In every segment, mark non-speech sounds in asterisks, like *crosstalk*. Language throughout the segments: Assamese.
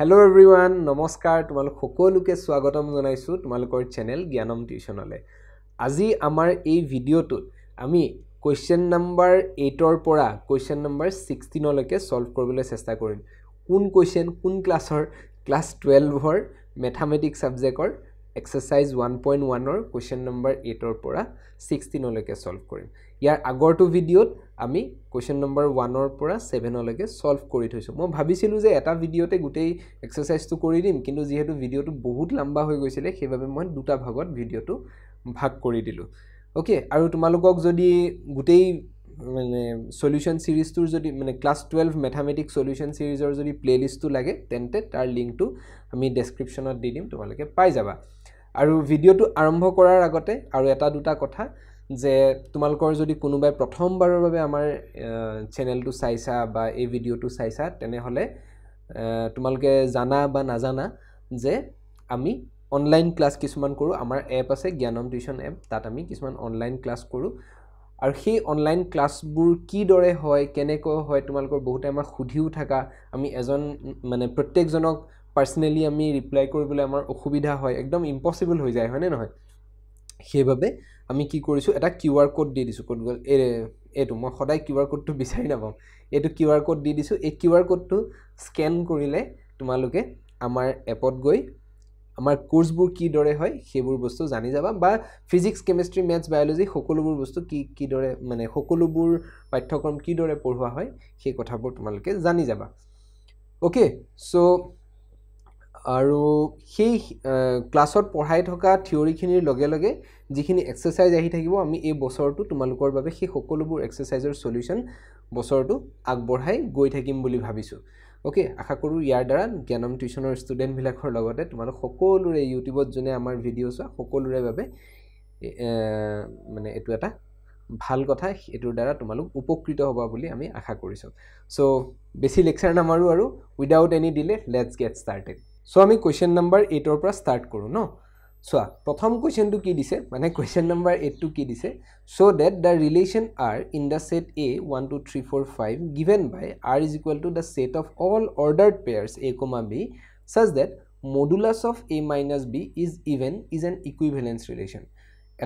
হেল্ল' এভৰি ওৱান নমস্কাৰ তোমালোক সকলোকে স্বাগতম জনাইছোঁ তোমালোকৰ চেনেল জ্ঞানম টিউশ্যনলৈ আজি আমাৰ এই ভিডিঅ'টোত আমি কুৱেশ্যন নাম্বাৰ এইটৰ পৰা কুৱেশ্যন নাম্বাৰ ছিক্সটিনলৈকে ছল্ভ কৰিবলৈ চেষ্টা কৰিম কোন কুৱেশ্যন কোন ক্লাছৰ ক্লাছ টুৱেলভৰ মেথামেটিক্স ছাবজেক্টৰ এক্সাৰচাইজ ওৱান পইণ্ট ওৱানৰ কুৱেশ্যন নম্বৰ এইটৰ পৰা ছিক্সটিনলৈকে ছল্ভ কৰিম ইয়াৰ আগৰটো ভিডিঅ'ত আমি কুৱেশ্যন নম্বৰ ওৱানৰ পৰা ছেভেনলৈকে ছল্ভ কৰি থৈছোঁ মই ভাবিছিলোঁ যে এটা ভিডিঅ'তে গোটেই এক্সাৰচাইজটো কৰি দিম কিন্তু যিহেতু ভিডিঅ'টো বহুত লম্বা হৈ গৈছিলে সেইবাবে মই দুটা ভাগত ভিডিঅ'টো ভাগ কৰি দিলোঁ অ'কে আৰু তোমালোকক যদি গোটেই মানে চলিউশ্যন ছিৰিজটোৰ যদি মানে ক্লাছ টুৱেলভ মেথামেটিক্স চলিউশ্যন ছিৰিজৰ যদি প্লে'লিষ্টটো লাগে তেন্তে তাৰ লিংকটো আমি ডেছক্ৰিপশ্যনত দি দিম তোমালোকে পাই যাবা আৰু ভিডিঅ'টো আৰম্ভ কৰাৰ আগতে আৰু এটা দুটা কথা যে তোমালোকৰ যদি কোনোবাই প্ৰথমবাৰৰ বাবে আমাৰ চেনেলটো চাইছা বা এই ভিডিঅ'টো চাইছা তেনেহ'লে তোমালোকে জানা বা নাজানা যে আমি অনলাইন ক্লাছ কিছুমান কৰোঁ আমাৰ এপ আছে জ্ঞানম টিউশ্যন এপ তাত আমি কিছুমান অনলাইন ক্লাছ কৰোঁ আৰু সেই অনলাইন ক্লাছবোৰ কিদৰে হয় কেনেকৈ হয় তোমালোকৰ বহুতে আমাক সুধিও থাকা আমি এজন মানে প্ৰত্যেকজনক পাৰ্চনেলি আমি ৰিপ্লাই কৰিবলৈ আমাৰ অসুবিধা হয় একদম ইম্পচিবল হৈ যায় হয়নে নহয় সেইবাবে আমি কি কৰিছোঁ এটা কিউ আৰ ক'ড দি দিছোঁ ক'ত গ'ল এই এইটো মই সদায় কিউ আৰ ক'ডটো বিচাৰি নাপাওঁ এইটো কিউ আৰ ক'ড দি দিছোঁ এই কিউ আৰ ক'ডটো স্কেন কৰিলে তোমালোকে আমাৰ এপত গৈ আমাৰ কোৰ্চবোৰ কিদৰে হয় সেইবোৰ বস্তু জানি যাবা বা ফিজিক্স কেমেষ্ট্ৰি মেথছ বায়'লজি সকলোবোৰ বস্তু কি কিদৰে মানে সকলোবোৰ পাঠ্যক্ৰম কিদৰে পঢ়োৱা হয় সেই কথাবোৰ তোমালোকে জানি যাবা অ'কে চ' আৰু সেই ক্লাছত পঢ়াই থকা থিয়ৰিখিনিৰ লগে লগে যিখিনি এক্সাৰচাইজ আহি থাকিব আমি এই বছৰটো তোমালোকৰ বাবে সেই সকলোবোৰ এক্সাৰচাইজৰ চলিউশ্যন বছৰটো আগবঢ়াই গৈ থাকিম বুলি ভাবিছোঁ অ'কে আশা কৰোঁ ইয়াৰ দ্বাৰা জ্ঞানম টিউশ্যনৰ ষ্টুডেণ্টবিলাকৰ লগতে তোমালোক সকলোৰে ইউটিউবত যোনে আমাৰ ভিডিঅ' চোৱা সকলোৰে বাবে মানে এইটো এটা ভাল কথা এইটোৰ দ্বাৰা তোমালোক উপকৃত হ'বা বুলি আমি আশা কৰিছোঁ চ' বেছি লেকচাৰ নামাৰোঁ আৰু without any delay let's get started so' আমি কুৱেশ্যন নম্বৰ এইটৰ পৰা ষ্টাৰ্ট কৰোঁ ন চোৱা প্ৰথম কুৱেশ্যনটো কি দিছে মানে কুৱেশ্যন নম্বৰ এইটটো কি দিছে চ' that the relation R in the set A one two three four five given by R is equal to the set of all ordered pairs A comma B such that modulus of A minus B is even is an equivalence relation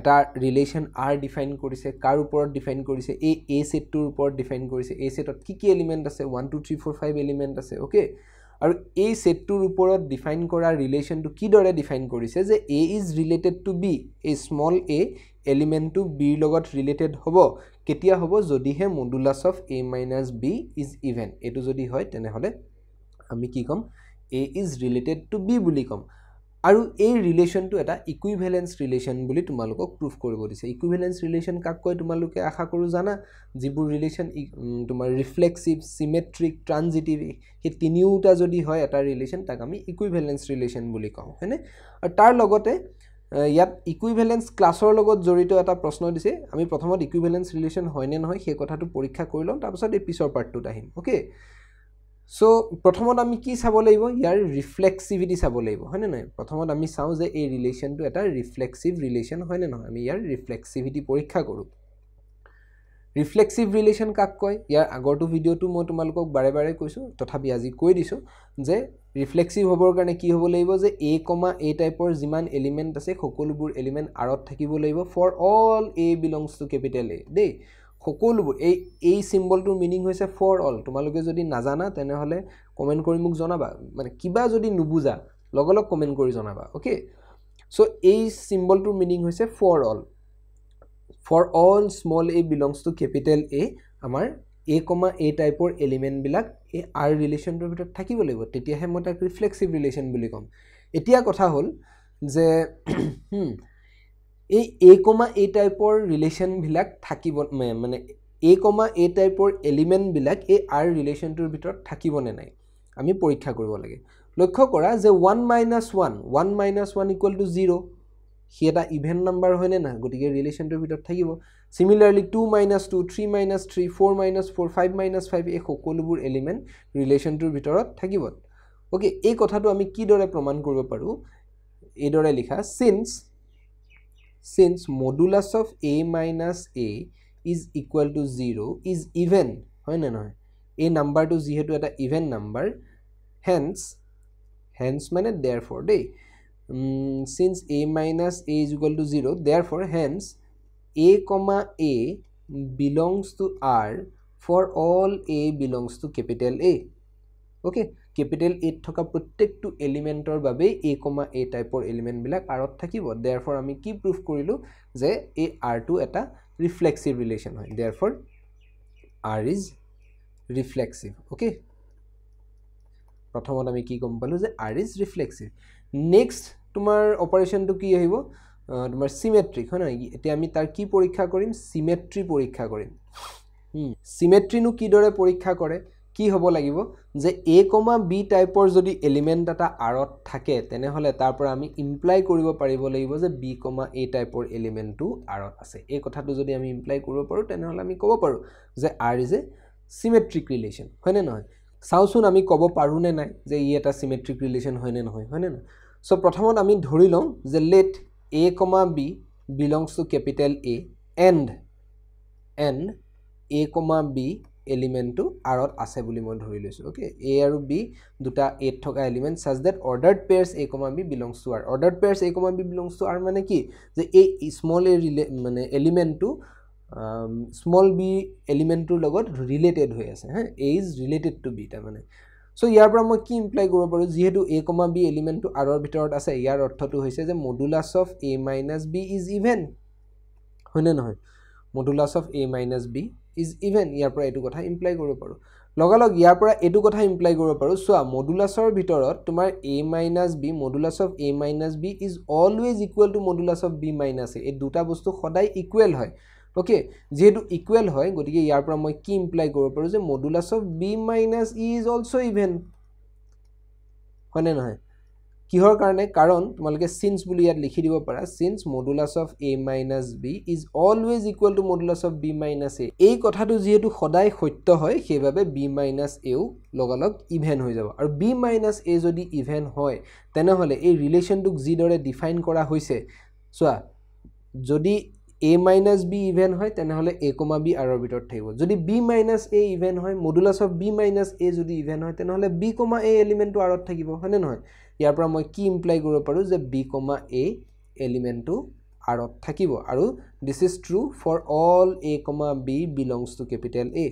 এটা ৰিলেশ্যন আৰ ডিফাইন কৰিছে কাৰ ওপৰত ডিফাইন কৰিছে এই এ ছেটটোৰ ওপৰত ডিফাইন কৰিছে এই ছেটত কি কি এলিমেণ্ট আছে one two three four five element আছে অ'কে আৰু এই ছেটটোৰ ওপৰত ডিফাইন কৰা ৰিলেশ্যনটো কিদৰে ডিফাইন কৰিছে যে এ ইজ ৰিলেটেড টু বি এই স্মল এ এলিমেণ্টটো বিৰ লগত ৰিলেটেড হ'ব কেতিয়া হ'ব যদিহে modulus of A minus B is even এইটো যদি হয় তেনেহ'লে আমি কি ক'ম A is related to B বুলি ক'ম আৰু এই ৰিলেশ্যনটো এটা ইকুইভেলেঞ্চ ৰিলেশ্যন বুলি তোমালোকক প্ৰুফ কৰিব দিছে ইকুইভেলেঞ্চ ৰিলেশ্যন কাক কয় তোমালোকে আশা কৰোঁ জানা যিবোৰ ৰিলেশ্যন তোমাৰ ৰিফ্লেক্সিভ চিমেট্ৰিক ট্ৰানজিটিভ সেই তিনিওটা যদি হয় এটা ৰিলেশ্যন তাক আমি ইকুইভেলেঞ্চ ৰিলেশ্যন বুলি কওঁ হয়নে আৰু তাৰ লগতে ইয়াত ইকুইভেলেঞ্চ ক্লাছৰ লগত জড়িত এটা প্ৰশ্ন দিছে আমি প্ৰথমত ইকুইভেলেঞ্চ ৰিলেশ্যন হয়নে নহয় সেই কথাটো পৰীক্ষা কৰি ল'ম তাৰপিছত এই পিছৰ পাৰ্টটোত আহিম অ'কে চ' প্ৰথমত আমি কি চাব লাগিব ইয়াৰ ৰিফ্লেক্সিভিটি চাব লাগিব হয়নে নহয় প্ৰথমত আমি চাওঁ যে এই ৰিলেশ্যনটো এটা ৰিফ্লেক্সিভ ৰিলেশ্যন হয়নে নহয় আমি ইয়াৰ ৰিফ্লেক্সিভিটি পৰীক্ষা কৰোঁ ৰিফ্লেক্সিভ ৰিলেশ্যন কাক কয় ইয়াৰ আগৰটো ভিডিঅ'টো মই তোমালোকক বাৰে বাৰে কৈছোঁ তথাপি আজি কৈ দিছোঁ যে ৰিফ্লেক্সিভ হ'বৰ কাৰণে কি হ'ব লাগিব যে এ কমা এ টাইপৰ যিমান এলিমেণ্ট আছে সকলোবোৰ এলিমেণ্ট আঁৰত থাকিব লাগিব for all A belongs to capital A দেই সকলোবোৰ এই এই চিম্বলটোৰ মিনিং হৈছে ফৰ অল তোমালোকে যদি নাজানা তেনেহ'লে কমেণ্ট কৰি মোক জনাবা মানে কিবা যদি নুবুজা লগে লগ কমেণ্ট কৰি জনাবা অ'কে চ' এই চিম্বলটোৰ মিনিং হৈছে for all for all small A belongs to capital A আমাৰ এ কমা এ টাইপৰ এলিমেণ্টবিলাক এই আৰ ৰিলেশ্যনটোৰ ভিতৰত থাকিব লাগিব তেতিয়াহে মই তাক ৰিফ্লেক্সিভ ৰিলেশ্যন বুলি ক'ম এতিয়া কথা হ'ল যে *clears throat* এই এ কমা এ টাইপৰ ৰিলেশ্যনবিলাক থাকিব মানে এ কমা এ টাইপৰ এলিমেণ্টবিলাক এই আৰ ৰিলেশ্যনটোৰ ভিতৰত থাকিবনে নাই আমি পৰীক্ষা কৰিব লাগে লক্ষ্য কৰা যে one minus one one minus one equal to zero' সি এটা ইভেণ্ট নাম্বাৰ হয়নে নাই গতিকে ৰিলেশ্যনটোৰ ভিতৰত থাকিব similarly two minus two three minus three four minus four five minus five এই সকলোবোৰ এলিমেণ্ট ৰিলেশ্যনটোৰ ভিতৰত থাকিব অ'কে এই কথাটো আমি কিদৰে প্ৰমাণ কৰিব পাৰোঁ এইদৰে লিখা since since modulus of a minus a is equal to 0 is even hoy na a number to zero to at even number hence hence mane therefore dey since a minus a is equal to 0 therefore hence a comma a belongs to r for all a belongs to capital a okay capital এইট থকা প্ৰত্যেকটো এলিমেণ্টৰ বাবেই এ কমা এ টাইপৰ এলিমেণ্টবিলাক আৰত থাকিব দেয়াৰ ফৰ আমি কি প্ৰুভ কৰিলোঁ যে এই আৰটো এটা ৰিফ্লেক্সিভ ৰিলেশ্যন হয় therefore R is reflexive okay প্ৰথমত আমি কি গম পালোঁ যে আৰ ইজ ৰিফ্লেক্সিভ নেক্সট তোমাৰ অপাৰেশ্যনটো কি আহিব তোমাৰ চিমেট্ৰিক হয় নহয় এতিয়া আমি তাৰ কি পৰীক্ষা কৰিম চিমেট্ৰি পৰীক্ষা কৰিম চিমেট্ৰিনো কিদৰে পৰীক্ষা কৰে কি হ'ব লাগিব যে এ কমা বি টাইপৰ যদি এলিমেণ্ট এটা আৰত থাকে তেনেহ'লে তাৰ পৰা আমি ইমপ্লাই কৰিব পাৰিব লাগিব যে বি কমা এ টাইপৰ এলিমেণ্টটো আৰত আছে এই কথাটো যদি আমি ইমপ্লাই কৰিব পাৰোঁ তেনেহ'লে আমি ক'ব পাৰোঁ যে R is a symmetric relation হয়নে নহয় চাওঁচোন আমি ক'ব পাৰোঁনে নাই যে ই এটা চিমেট্ৰিক ৰিলেশ্যন হয়নে নহয় হয়নে নহয় চ' প্ৰথমত আমি ধৰি লওঁ যে let A comma B belongs to capital A and and A comma B এলিমেণ্টটো আঁৰত আছে বুলি মই ধৰি লৈছোঁ অ'কে এ আৰু বি দুটা এত থকা element such that ordered pairs A comma B belongs to R ordered pairs A comma B belongs to R মানে কি যে এই স্মল এ ৰিলে মানে এলিমেণ্টটো স্মল বি এলিমেণ্টটোৰ লগত ৰিলেটেড হৈ আছে হা এ ইজ ৰিলেটেড টু বি তাৰমানে চ' ইয়াৰ পৰা মই কি ইমপ্লাই কৰিব পাৰোঁ যিহেতু এ কমা বি এলিমেণ্টটো আৰৰ ভিতৰত আছে ইয়াৰ অৰ্থটো হৈছে যে modulus of A minus B is even হয়নে নহয় modulus of A minus B is even ইয়াৰ পৰা এইটো কথা ইমপ্লাই কৰিব পাৰোঁ লগ ইয়াৰ পৰা এইটো কথা ইমপ্লাই কৰিব পাৰোঁ চোৱা মডুলাছৰ ভিতৰত তোমাৰ A minus B modulus of A minus B is always equal to modulus of B minus A এই দুটা বস্তু সদায় ইকুৱেল হয় অ'কে যিহেতু ইকুৱেল হয় গতিকে ইয়াৰ পৰা মই কি ইমপ্লাই কৰিব পাৰোঁ যে modulus of B minus is also' even হয়নে নহয় কিহৰ কাৰণে কাৰণ তোমালোকে চিনছ বুলি ইয়াত লিখি দিব পাৰা since modulus of A minus B is always equal to modulus of B minus A এই কথাটো যিহেতু সদায় সত্য হয় সেইবাবে বি মাইনাছ এও লগালগ ইভেন হৈ যাব আৰু বি মাইনাছ এ যদি ইভেন হয় তেনেহ'লে এই ৰিলেশ্যনটোক যিদৰে ডিফাইন কৰা হৈছে চোৱা যদি এ মাইনাছ বি ইভেন হয় তেনেহ'লে এ কমা বি আৰৰ ভিতৰত থাকিব যদি বি মাইনাছ এ ইভেন হয় মডুলাছ অফ বি মাইনাছ এ যদি ইভেন হয় তেনেহ'লে বি কমা এ এলিমেণ্টটো আঁৰত থাকিব হয়নে নহয় ইয়াৰ পৰা মই কি ইমপ্লাই কৰিব পাৰোঁ যে বি কমা এ এলিমেণ্টটো আৰত থাকিব আৰু this is true for all A comma B belongs to capital A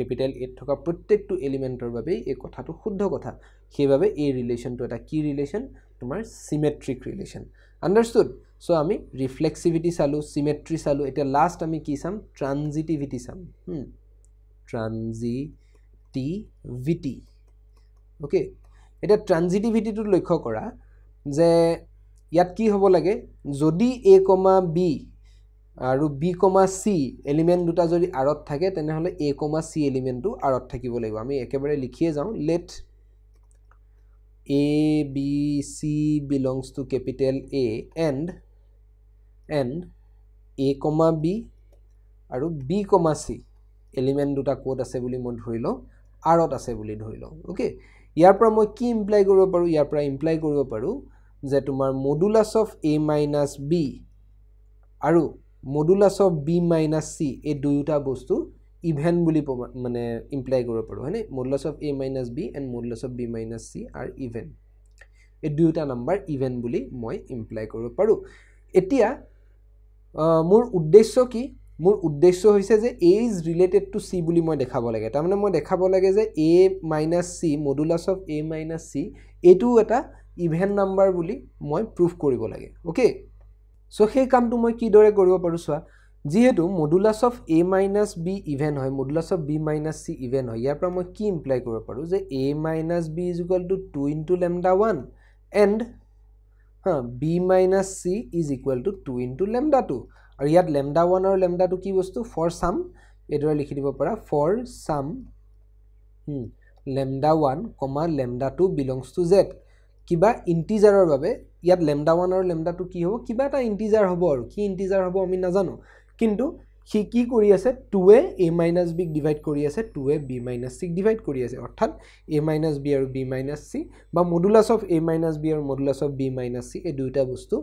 capital এত থকা প্ৰত্যেকটো এলিমেণ্টৰ বাবেই এই কথাটো শুদ্ধ কথা সেইবাবে এই ৰিলেশ্যনটো এটা কি ৰিলেশ্যন তোমাৰ চিমেট্ৰিক ৰিলেশ্যন আণ্ডাৰষ্টুড চ' আমি ৰিফ্লেক্সিভিটি চালোঁ চিমেট্ৰি চালোঁ এতিয়া লাষ্ট আমি কি চাম ট্ৰানজিটিভিটি চাম ট্ৰানজিটিভিটি hmm. অ'কে এতিয়া ট্ৰানজিটিভিটিটো লক্ষ্য কৰা যে ইয়াত কি হ'ব লাগে যদি এ কমা বি আৰু বি কমা চি এলিমেণ্ট দুটা যদি আঁৰত থাকে তেনেহ'লে এ কমা চি এলিমেণ্টটো আঁৰত থাকিব লাগিব আমি একেবাৰে লিখিয়ে যাওঁ let A B C belongs to capital A and and A comma B আৰু বি কমা চি এলিমেণ্ট দুটা ক'ত আছে বুলি মই ধৰি লওঁ আৰত আছে বুলি ধৰি লওঁ অ'কে ইয়াৰ পৰা মই কি ইমপ্লাই কৰিব পাৰোঁ ইয়াৰ পৰা ইমপ্লাই কৰিব পাৰোঁ যে তোমাৰ modulus of A minus B আৰু modulus of B minus C এই দুয়োটা বস্তু ইভেন বুলি মানে ইমপ্লাই কৰিব পাৰোঁ হয়নে modulus of A minus B and modulus of B minus C are even এই দুয়োটা নাম্বাৰ ইভেন বুলি মই ইমপ্লাই কৰিব পাৰোঁ এতিয়া মোৰ উদ্দেশ্য কি মোৰ উদ্দেশ্য হৈছে যে এ ইজ ৰিলেটেড টু চি বুলি মই দেখাব লাগে তাৰমানে মই দেখাব লাগে যে A minus C modulus of A minus C এইটোও এটা ইভেন নাম্বাৰ বুলি মই প্ৰুভ কৰিব লাগে অ'কে চ' সেই কামটো মই কিদৰে কৰিব পাৰোঁ চোৱা যিহেতু modulus of A minus B even হয় modulus of B minus C even হয় ইয়াৰ পৰা মই কি ইমপ্লাই কৰিব পাৰোঁ যে A minus B is equal to two into lambda one and হা B minus C is equal to two into lambda two আৰু ইয়াত লেমডা ওৱান আৰু লেমডাটো কি বস্তু ফৰ চাম এইদৰে লিখি দিব পাৰা for some lambda one comma lambda two belongs to Z কিবা ইণ্টিজাৰৰ বাবে ইয়াত লেমডা ওৱান আৰু লেমডাটো কি হ'ব কিবা এটা ইণ্টিজাৰ হ'ব আৰু কি ইণ্টিজাৰ হ'ব আমি নাজানো কিন্তু সি কি কৰি আছে টুৱে এ মাইনাছ বিক ডিভাইড কৰি আছে টুৱে বি মাইনাছ চিক ডিভাইড কৰি আছে অৰ্থাৎ এ মাইনাছ বি আৰু বি মাইনাছ চি বা modulus of A minus B আৰু modulus of B minus C এই দুয়োটা বস্তু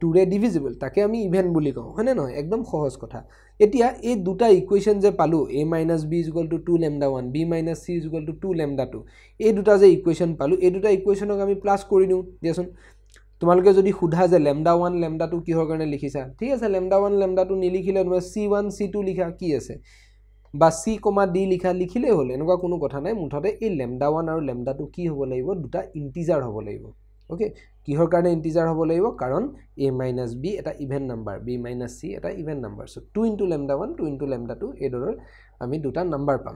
টুৰে ডিভিজিবল তাকে আমি ইভেণ্ট বুলি কওঁ হয়নে নহয় একদম সহজ কথা এতিয়া এই দুটা ইকুৱেশ্যন যে পালোঁ A minus B equal to two lambda one B minus C equal to two lambda two এই দুটা যে ইকুৱেশ্যন পালোঁ এই দুটা ইকুৱেশ্যনক আমি প্লাছ কৰি দিওঁ দিয়াচোন তোমালোকে যদি সোধা যে লেমডা ওৱান লেমডা টু কিহৰ কাৰণে লিখিছা ঠিক আছে লেমডা ওৱান লেমডা টু নিলিখিলে তোমাৰ চি ওৱান চি টু লিখা কি আছে বা চি কমা ডি লিখা লিখিলেই হ'ল এনেকুৱা কোনো কথা নাই মুঠতে এই লেমডা ওৱান আৰু লেমডা টু কি হ'ব লাগিব দুটা ইণ্টিজাৰ হ'ব লাগিব অ'কে কিহৰ কাৰণে ইণ্টিজাৰ হ'ব লাগিব কাৰণ এ মাইনাছ বি এটা even number B minus C এটা even number so' two into lambda one two into lambda two এইদৰে আমি দুটা নাম্বাৰ পাম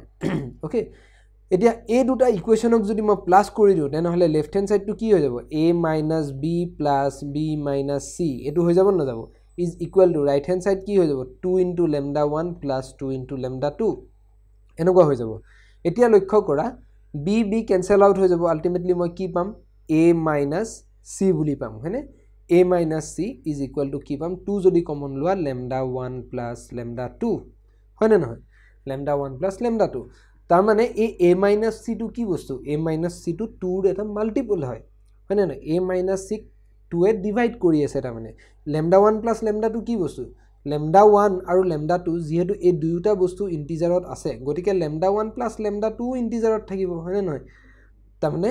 অ'কে *clears throat* এতিয়া এই দুটা ইকুৱেশ্যনক যদি মই প্লাছ কৰি দিওঁ তেনেহ'লে লেফ্ট হেণ্ড ছাইডটো কি হৈ যাব A minus B plus B minus C এইটো হৈ যাব নাযাব is equal to right hand side কি হৈ যাব two into lambda one plus two into lambda two এনেকুৱা হৈ যাব এতিয়া লক্ষ্য কৰা বি বি কেঞ্চেল আউট হৈ যাব আল্টিমেটলি মই কি পাম এ মাইনাছ চি বুলি পাম হয়নে A minus C is equal to কি পাম টু যদি কমন লোৱা lambda one plus lambda two হয়নে নহয় lambda one plus lambda two তাৰমানে এই এ মাইনাছ চিটো কি বস্তু এ মাইনাছ চিটো টুৰ এটা মাল্টিপল হয় হয়নে নহয় এ মাইনাছ চিক টুৱে ডিভাইড কৰি আছে তাৰমানে lambda one plus lambda two কি বস্তু লেমডা ওৱান আৰু লেমডা টু যিহেতু এই দুয়োটা বস্তু ইণ্টিজাৰত আছে গতিকে লেমডা ওৱান প্লাছ লেমডা টুও ইণ্টিজাৰত থাকিব হয়নে নহয় তাৰমানে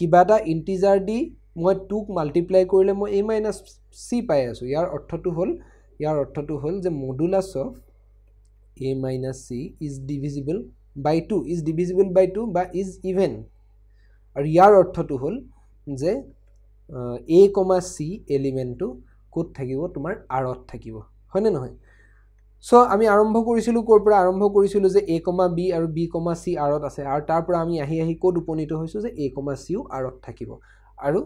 কিবা এটা ইণ্টিজাৰ দি মই টুক মাল্টিপ্লাই কৰিলে মই এ মাইনাছ চি পাই আছোঁ ইয়াৰ অৰ্থটো হ'ল ইয়াৰ অৰ্থটো হ'ল যে modulus of A minus C is divisible by two is divisible by two বা ইজ ইভেন আৰু ইয়াৰ অৰ্থটো হ'ল যে এ কমা চি এলিমেণ্টটো ক'ত থাকিব তোমাৰ আৰত থাকিব হয়নে নহয় চ' আমি আৰম্ভ কৰিছিলোঁ ক'ৰ পৰা আৰম্ভ কৰিছিলোঁ যে এ কমা বি আৰু বি কমা চি আঁৰত আছে আৰু তাৰ পৰা আমি আহি আহি ক'ত উপনীত হৈছোঁ যে এ কমা চিও আঁৰত থাকিব আৰু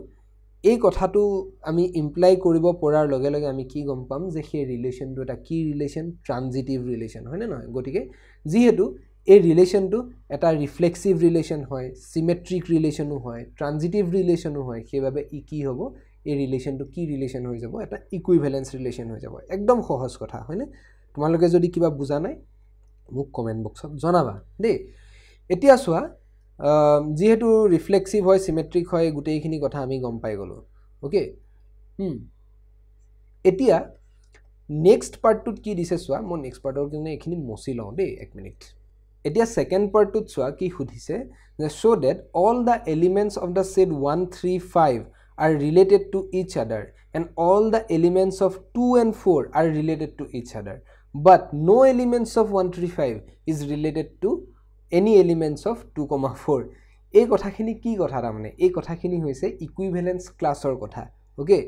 এই কথাটো আমি ইমপ্লাই কৰিব পৰাৰ লগে লগে আমি কি গম পাম যে সেই ৰিলেশ্যনটো এটা কি ৰিলেশ্যন ট্ৰানজিটিভ ৰিলেশ্যন হয়নে নহয় গতিকে যিহেতু এই ৰিলেশ্যনটো এটা ৰিফ্লেক্সিভ ৰিলেশ্যন হয় চিমেট্ৰিক ৰিলেশ্যনো হয় ট্ৰানজিটিভ ৰিলেশ্যনো হয় সেইবাবে ই কি হ'ব এই ৰিলেশ্যনটো কি ৰিলেশ্যন হৈ যাব এটা ইকুইভেলেঞ্চ ৰিলেশ্যন হৈ যাব একদম সহজ কথা হয়নে তোমালোকে যদি কিবা বুজা নাই মোক কমেণ্ট বক্সত জনাবা দেই এতিয়া চোৱা যিহেতু ৰিফ্লেক্সিভ হয় চিমেট্ৰিক হয় গোটেইখিনি কথা আমি গম পাই গ'লোঁ অ'কে hmm. এতিয়া নেক্সট পাৰ্টটোত কি দিছে চোৱা মই নেক্সট পাৰ্টৰ কাৰণে এইখিনি মচি লওঁ দেই এক মিনিট এতিয়া ছেকেণ্ড পাৰ্টটোত চোৱা কি সুধিছে যে show' that all the elements of the set one three five are related to each other and all the elements of two and four are related to each other but no elements of 135 is related to any elements of 2.4 এই কথাখিনি কি কথা তাৰমানে এই কথাখিনি হৈছে ইকুইভেলেন্স ক্লাছৰ কথা অ'কে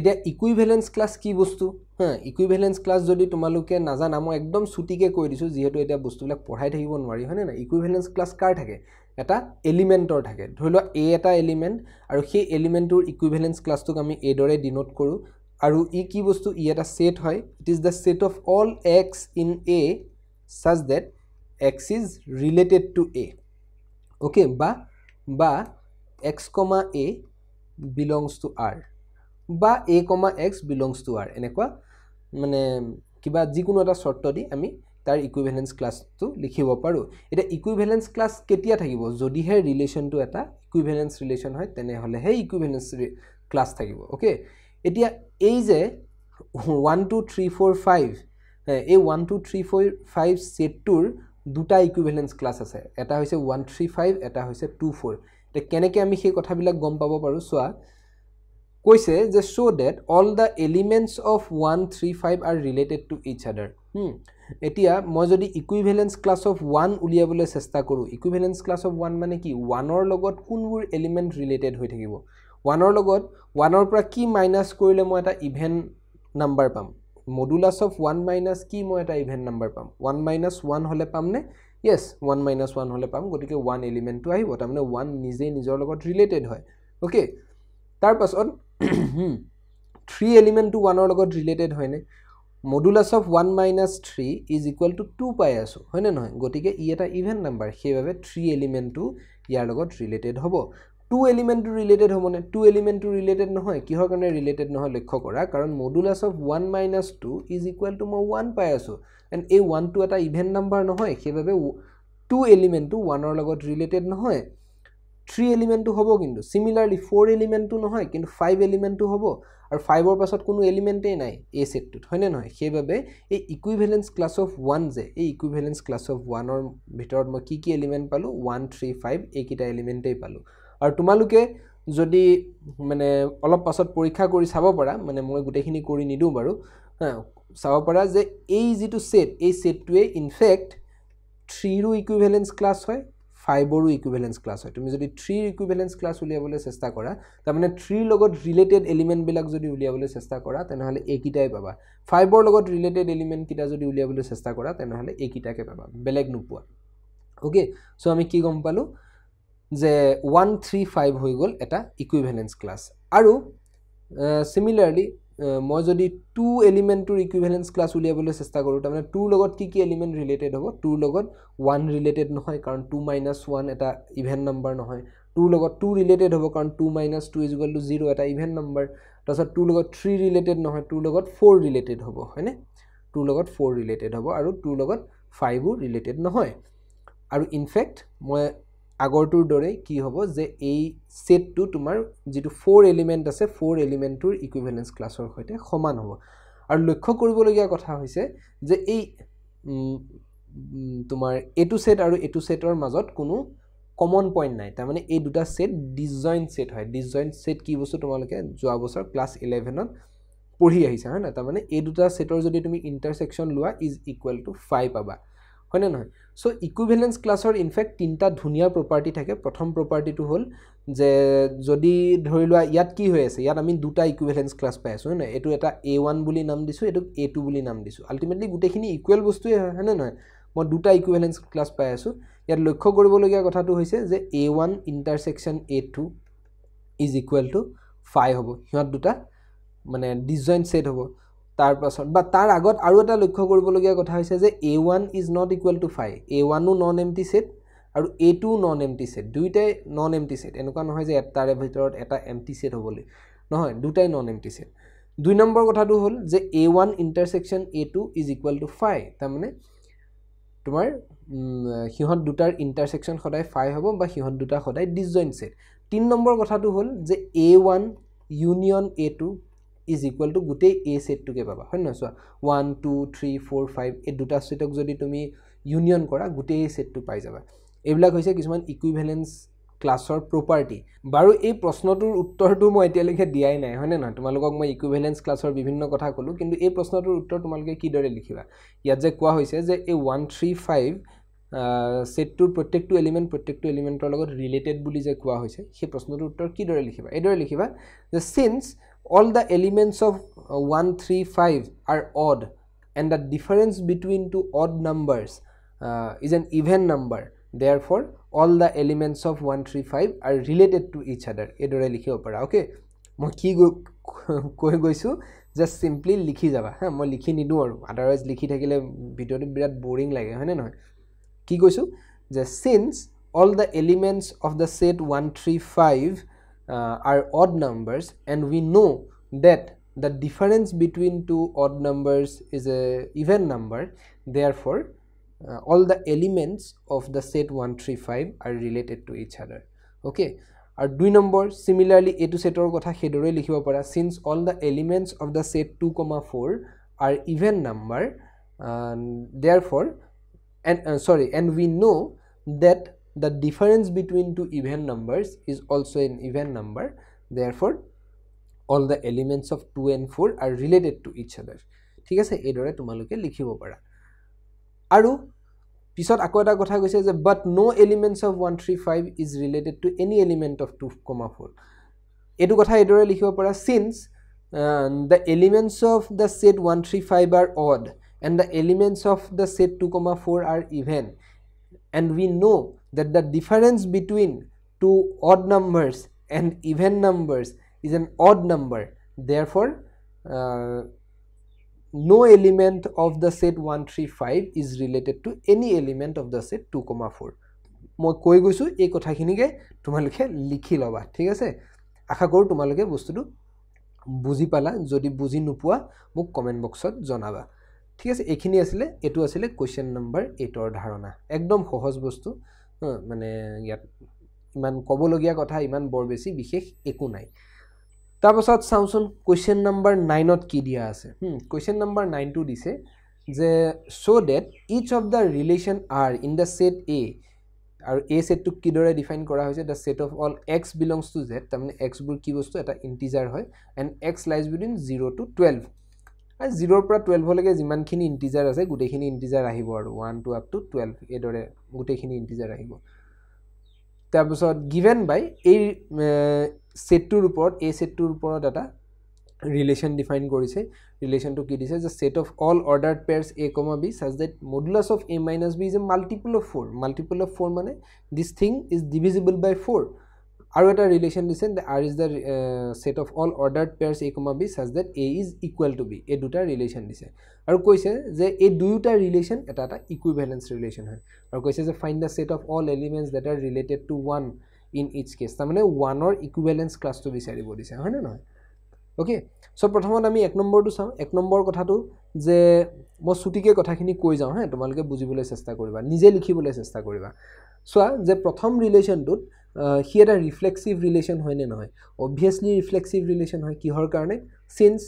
এতিয়া ইকুইভেলেন্স ক্লাছ কি বস্তু হাঁ ইকুইভেলেন্স ক্লাছ যদি তোমালোকে নাজানা মই একদম চুটিকৈ কৈ দিছোঁ যিহেতু এতিয়া বস্তুবিলাক পঢ়াই থাকিব নোৱাৰি হয়নে নাই ইকুইভেলেন্স ক্লাছ কাৰ থাকে এটা এলিমেণ্টৰ থাকে ধৰি লোৱা এ এটা এলিমেণ্ট আৰু সেই এলিমেণ্টটোৰ ইকুইভেলেন্স ক্লাছটোক আমি এইদৰে ডিনোট কৰোঁ আৰু ই কি বস্তু ই এটা ছেট হয় it is the set of all X in A such that X is related to A okay বা বা X comma A belongs to R বা A comma X belongs to R এনেকুৱা মানে কিবা যিকোনো এটা চৰ্ত দি আমি তাৰ ইকুইভেলেঞ্চ ক্লাছটো লিখিব পাৰোঁ এতিয়া ইকুইভেলেঞ্চ ক্লাছ কেতিয়া থাকিব যদিহে ৰিলেশ্যনটো এটা ইকুইভেলেঞ্চ ৰিলেশ্যন হয় তেনেহ'লেহে ইকুইভেলেঞ্চ ক্লাছ থাকিব অ'কে এতিয়া এই যে one two three four five এই one two three four five ছেটটোৰ দুটা ইকুইভেলেঞ্চ ক্লাছ আছে এটা হৈছে ওৱান থ্ৰী ফাইভ এটা হৈছে টু ফ'ৰ এতিয়া কেনেকৈ আমি সেই কথাবিলাক গম পাব পাৰোঁ চোৱা কৈছে যে show' that all the elements of one three five are related to each other এতিয়া মই যদি ইকুইভেলেঞ্চ ক্লাছ অফ ওৱান উলিয়াবলৈ চেষ্টা কৰোঁ ইকুইভেলেঞ্চ ক্লাছ অফ ওৱান মানে কি ওৱানৰ লগত কোনবোৰ এলিমেণ্ট ৰিলেটেড হৈ থাকিব ওৱানৰ লগত ওৱানৰ পৰা কি মাইনাছ কৰিলে মই এটা ইভেন নাম্বাৰ পাম মডুলাছ অফ ওৱান মাইনাছ কি মই এটা ইভেন নাম্বাৰ পাম ওৱান মাইনাছ ওৱান হ'লে পামনে য়েছ ওৱান মাইনাছ ওৱান হ'লে পাম গতিকে ওৱান এলিমেণ্টটো আহিব তাৰমানে ওৱান নিজেই নিজৰ লগত ৰিলেটেড হয় অ'কে তাৰপাছত থ্ৰী এলিমেণ্টটো ওৱানৰ লগত ৰিলেটেড হয়নে modulus of one minus three is equal to two pi আছোঁ হয়নে নহয় গতিকে ই এটা ইভেন নাম্বাৰ সেইবাবে থ্ৰী এলিমেণ্টটো ইয়াৰ লগত ৰিলেটেড হ'ব টু এলিমেণ্টটো ৰিলেটেড হ'বনে টু এলিমেণ্টটো ৰিলেটেড নহয় কিহৰ কাৰণে ৰিলেটেড নহয় লক্ষ্য কৰা কাৰণ modulus of one minus two is equal to মই ওৱান পাই আছোঁ এণ্ড এই ওৱানটো এটা ইভেণ্ট নাম্বাৰ নহয় সেইবাবে টু এলিমেণ্টটো ওৱানৰ লগত ৰিলেটেড নহয় থ্ৰী এলিমেণ্টটো হ'ব কিন্তু চিমিলাৰলি ফ'ৰ এলিমেণ্টটো নহয় কিন্তু ফাইভ এলিমেণ্টটো হ'ব আৰু ফাইভৰ পাছত কোনো এলিমেণ্টেই নাই এই ছেটটোত হয়নে নহয় সেইবাবে এই equivalence class of one যে এই ইকুই ভেলেঞ্চ ক্লাছ অফ ওৱানৰ ভিতৰত মই কি কি এলিমেণ্ট পালোঁ ওৱান থ্ৰী ফাইভ এইকেইটা এলিমেণ্টেই পালোঁ আৰু তোমালোকে যদি মানে অলপ পাছত পৰীক্ষা কৰি চাব পাৰা মানে মই গোটেইখিনি কৰি নিদিওঁ বাৰু হা চাব পাৰা যে এই যিটো ছেট এই ছেটটোৱে ইনফেক্ট থ্ৰীৰো ইকুইভেলেঞ্চ ক্লাছ হয় ফাইভৰো ইকুইভেলেঞ্চ ক্লাছ হয় তুমি যদি থ্ৰীৰ ইকুইভেলেঞ্চ ক্লাছ উলিয়াবলৈ চেষ্টা কৰা তাৰমানে থ্ৰীৰ লগত ৰিলেটেড এলিমেণ্টবিলাক যদি উলিয়াবলৈ চেষ্টা কৰা তেনেহ'লে এইকেইটাই পাবা ফাইভৰ লগত ৰিলেটেড এলিমেণ্টকেইটা যদি উলিয়াবলৈ চেষ্টা কৰা তেনেহ'লে এইকেইটাকে পাবা বেলেগ নোপোৱা অ'কে চ' আমি কি গম পালোঁ যে ওৱান থ্ৰী ফাইভ হৈ গ'ল এটা ইকুইভেলেঞ্চ ক্লাছ আৰু চিমিলাৰলি মই যদি টু এলিমেণ্টটোৰ ইকুইভেলেঞ্চ ক্লাছ উলিয়াবলৈ চেষ্টা কৰোঁ তাৰমানে টুৰ লগত কি কি এলিমেণ্ট ৰিলেটেড হ'ব টুৰ লগত ওৱান ৰিলেটেড নহয় কাৰণ টু মাইনাছ ওৱান এটা ইভেণ্ট নাম্বাৰ নহয় টুৰ লগত টু ৰিলেটেড হ'ব কাৰণ two minus two is equal to zero' এটা ইভেণ্ট নাম্বাৰ তাৰপিছত টুৰ লগত থ্ৰী ৰিলেটেড নহয় টুৰ লগত ফ'ৰ ৰিলেটেড হ'ব হয়নে টুৰ লগত ফ'ৰ ৰিলেটেড হ'ব আৰু টুৰ লগত ফাইভো ৰিলেটেড নহয় আৰু ইনফেক্ট মই আগৰটোৰ দৰেই কি হ'ব যে এই ছেটটো তোমাৰ যিটো ফ'ৰ এলিমেণ্ট আছে ফ'ৰ এলিমেণ্টটোৰ ইকুইভেলেঞ্চ ক্লাছৰ সৈতে সমান হ'ব আৰু লক্ষ্য কৰিবলগীয়া কথা হৈছে যে এই তোমাৰ এইটো ছেট আৰু এইটো ছেটৰ মাজত কোনো কমন পইণ্ট নাই তাৰমানে এই দুটা ছেট ডিজইণ্ট ছেট হয় ডিজইণ্ট ছেট কি বস্তু তোমালোকে যোৱা বছৰ ক্লাছ ইলেভেনত পঢ়ি আহিছা হয় নাই তাৰমানে এই দুটা ছেটৰ যদি তুমি ইণ্টাৰছেকশ্যন লোৱা ইজ ইকুৱেল টু ফাইভ পাবা হয়নে নহয় চ' ইকুইভেলেঞ্চ ক্লাছৰ ইনফেক্ট তিনিটা ধুনীয়া প্ৰপাৰ্টি থাকে প্ৰথম প্ৰপাৰ্টিটো হ'ল যে যদি ধৰি লোৱা ইয়াত কি হৈ আছে ইয়াত আমি দুটা ইকুইভেলেঞ্চ ক্লাছ পাই আছোঁ হয় নহয় এইটো এটা এ ওৱান বুলি নাম দিছোঁ এইটোক এ টু বুলি নাম দিছোঁ আল্টিমেটলি গোটেইখিনি ইকুৱেল বস্তুৱেই হয় হয়নে নহয় মই দুটা ইকুইভেলেঞ্চ ক্লাছ পাই আছোঁ ইয়াত লক্ষ্য কৰিবলগীয়া কথাটো হৈছে যে A one intersection A two is equal to phi হ'ব সিহঁত দুটা মানে ডিজইন ছেট হ'ব তাৰপাছত বা তাৰ আগত আৰু এটা লক্ষ্য কৰিবলগীয়া কথা হৈছে যে A one is not equal to phi A ওৱানো নন এম টি ছেট আৰু A two non empty set দুয়োটাই নন এম টি ছেট এনেকুৱা নহয় যে এটাৰে ভিতৰত এটা এম টি ছেট হ'বলৈ নহয় দুটাই নন এম টি ছেট দুই নম্বৰ কথাটো হ'ল যে A one intersection A two is equal to phi তাৰমানে তোমাৰ সিহঁত দুটাৰ ইণ্টাৰছেকশ্যন সদায় ফাই হ'ব বা সিহঁত দুটা সদায় ডিছজইণ্ট ছেট তিনি নম্বৰ কথাটো হ'ল যে A one union A two is equal to গোটেই এ ছেটটোকে পাবা হয় নহয় চোৱা one two three four five এই দুটা ছেটক যদি তুমি ইউনিয়ন কৰা গোটেই ছেটটো পাই যাবা এইবিলাক হৈছে কিছুমান ইকুইভেলেঞ্চ ক্লাছৰ প্ৰপাৰ্টি বাৰু এই প্ৰশ্নটোৰ উত্তৰটো মই এতিয়ালৈকে দিয়াই নাই হয়নে নহয় তোমালোকক মই ইকুইভেলেঞ্চ ক্লাছৰ বিভিন্ন কথা ক'লোঁ কিন্তু এই প্ৰশ্নটোৰ উত্তৰ তোমালোকে কিদৰে লিখিবা ইয়াত যে কোৱা হৈছে যে এই ওৱান থ্ৰী ফাইভ ছেটটোৰ প্ৰত্যেকটো এলিমেণ্ট প্ৰত্যেকটো এলিমেণ্টৰ লগত ৰিলেটেড বুলি যে কোৱা হৈছে সেই প্ৰশ্নটোৰ উত্তৰ কিদৰে লিখিবা এইদৰে লিখিবা যে since all the elements of uh, 1 3 5 are odd and the difference between two odd numbers uh, is an even number therefore all the elements of 1 3 5 are related to each other edore likhi opara okay mo ki koi goisu just simply likhi jaba ha mo likhi nidu otherwise likhi thakile video ni birat boring lage hoy na noy ki goisu the since all the elements of the set 135 uh, are odd numbers and we know that the difference between two odd numbers is a even number therefore uh, all the elements of the set 1, 3, 5 are related to each other okay our two numbers similarly a to set or gotha hedore likhiwa para since all the elements of the set 2 4 are even number and therefore and uh, sorry and we know that the difference between two even numbers is also an even number therefore all the elements of 2 and 4 are related to each other thik ase ei dore tumaloke likhibo para aru pisot aku eta kotha koise je but no elements of 1 3 5 is related to any element of 2 comma 4 etu kotha ei dore likhibo para since uh, the elements of the set 1 3 5 are odd and the elements of the set 2 comma 4 are even and we know that the difference between two odd numbers and even numbers is an odd number therefore uh, no element of the set 1 3 5 is related to any element of the set 2 comma 4 মই কৈ গৈছোঁ এই কথাখিনিকে তোমালোকে লিখি ল'বা ঠিক আছে আশা কৰোঁ তোমালোকে বস্তুটো বুজি পালা যদি বুজি নোপোৱা মোক কমেণ্ট বক্সত জনাবা ঠিক আছে এইখিনি আছিলে এইটো আছিলে কুৱেশ্যন নম্বৰ এইটৰ ধাৰণা একদম সহজ বস্তু মানে ইয়াত ইমান ক'বলগীয়া কথা ইমান বৰ বেছি বিশেষ একো নাই তাৰপাছত চাওঁচোন কুৱেশ্যন নাম্বাৰ নাইনত কি দিয়া আছে কুৱেশ্যন নাম্বাৰ নাইনটো দিছে যে show' that each of the relation R in the set A আৰু এ ছেটটোক কিদৰে ডিফাইন কৰা হৈছে the set of all x belongs to Z তাৰমানে এক্সবোৰ কি বস্তু এটা ইণ্টিজাৰ হয় and x lies between zero' to twelve জিৰ'ৰ পৰা টুৱেলভলৈকে যিমানখিনি ইণ্টিজাৰ আছে গোটেইখিনি ইণ্টিজাৰ আহিব আৰু one two up to twelve এইদৰে গোটেইখিনি ইণ্টিজাৰ আহিব তাৰপিছত গিভেন বাই এই ছেটটোৰ ওপৰত এই ছেটটোৰ ওপৰত এটা ৰিলেশ্যন ডিফাইন কৰিছে ৰিলেশ্যনটো কি দিছে যে set of all order pairs A comma B such that modulus of A minus B is a multiple of four multiple of four মানে this thing is divisible by four আৰু এটা ৰিলেশ্যন দিছে R is the set of all ordered pairs A comma B such that a is equal to B এই দুটা ৰিলেশ্যন দিছে আৰু কৈছে যে এই দুয়োটা ৰিলেশ্যন এটা এটা ইকুইভেলেঞ্চ ৰিলেশ্যন হয় আৰু কৈছে যে find the set of all elements that are related to one in each case তাৰমানে ওৱানৰ ইকু ইকুইভেলেঞ্চ ক্লাছটো বিচাৰিব দিছে হয়নে নহয় অ'কে চ' প্ৰথমত আমি এক নম্বৰটো চাওঁ এক নম্বৰ কথাটো যে মই চুটিকৈ কথাখিনি কৈ যাওঁ হা তোমালোকে বুজিবলৈ চেষ্টা কৰিবা নিজে লিখিবলৈ চেষ্টা কৰিবা চোৱা যে প্ৰথম ৰিলেশ্যনটোত সি এটা ৰিফ্লেক্সিভ ৰিলেশ্যন হয় নে নহয় অভিয়াছলি ৰিফ্লেক্সিভ ৰিলেশ্যন হয় কিহৰ কাৰণে since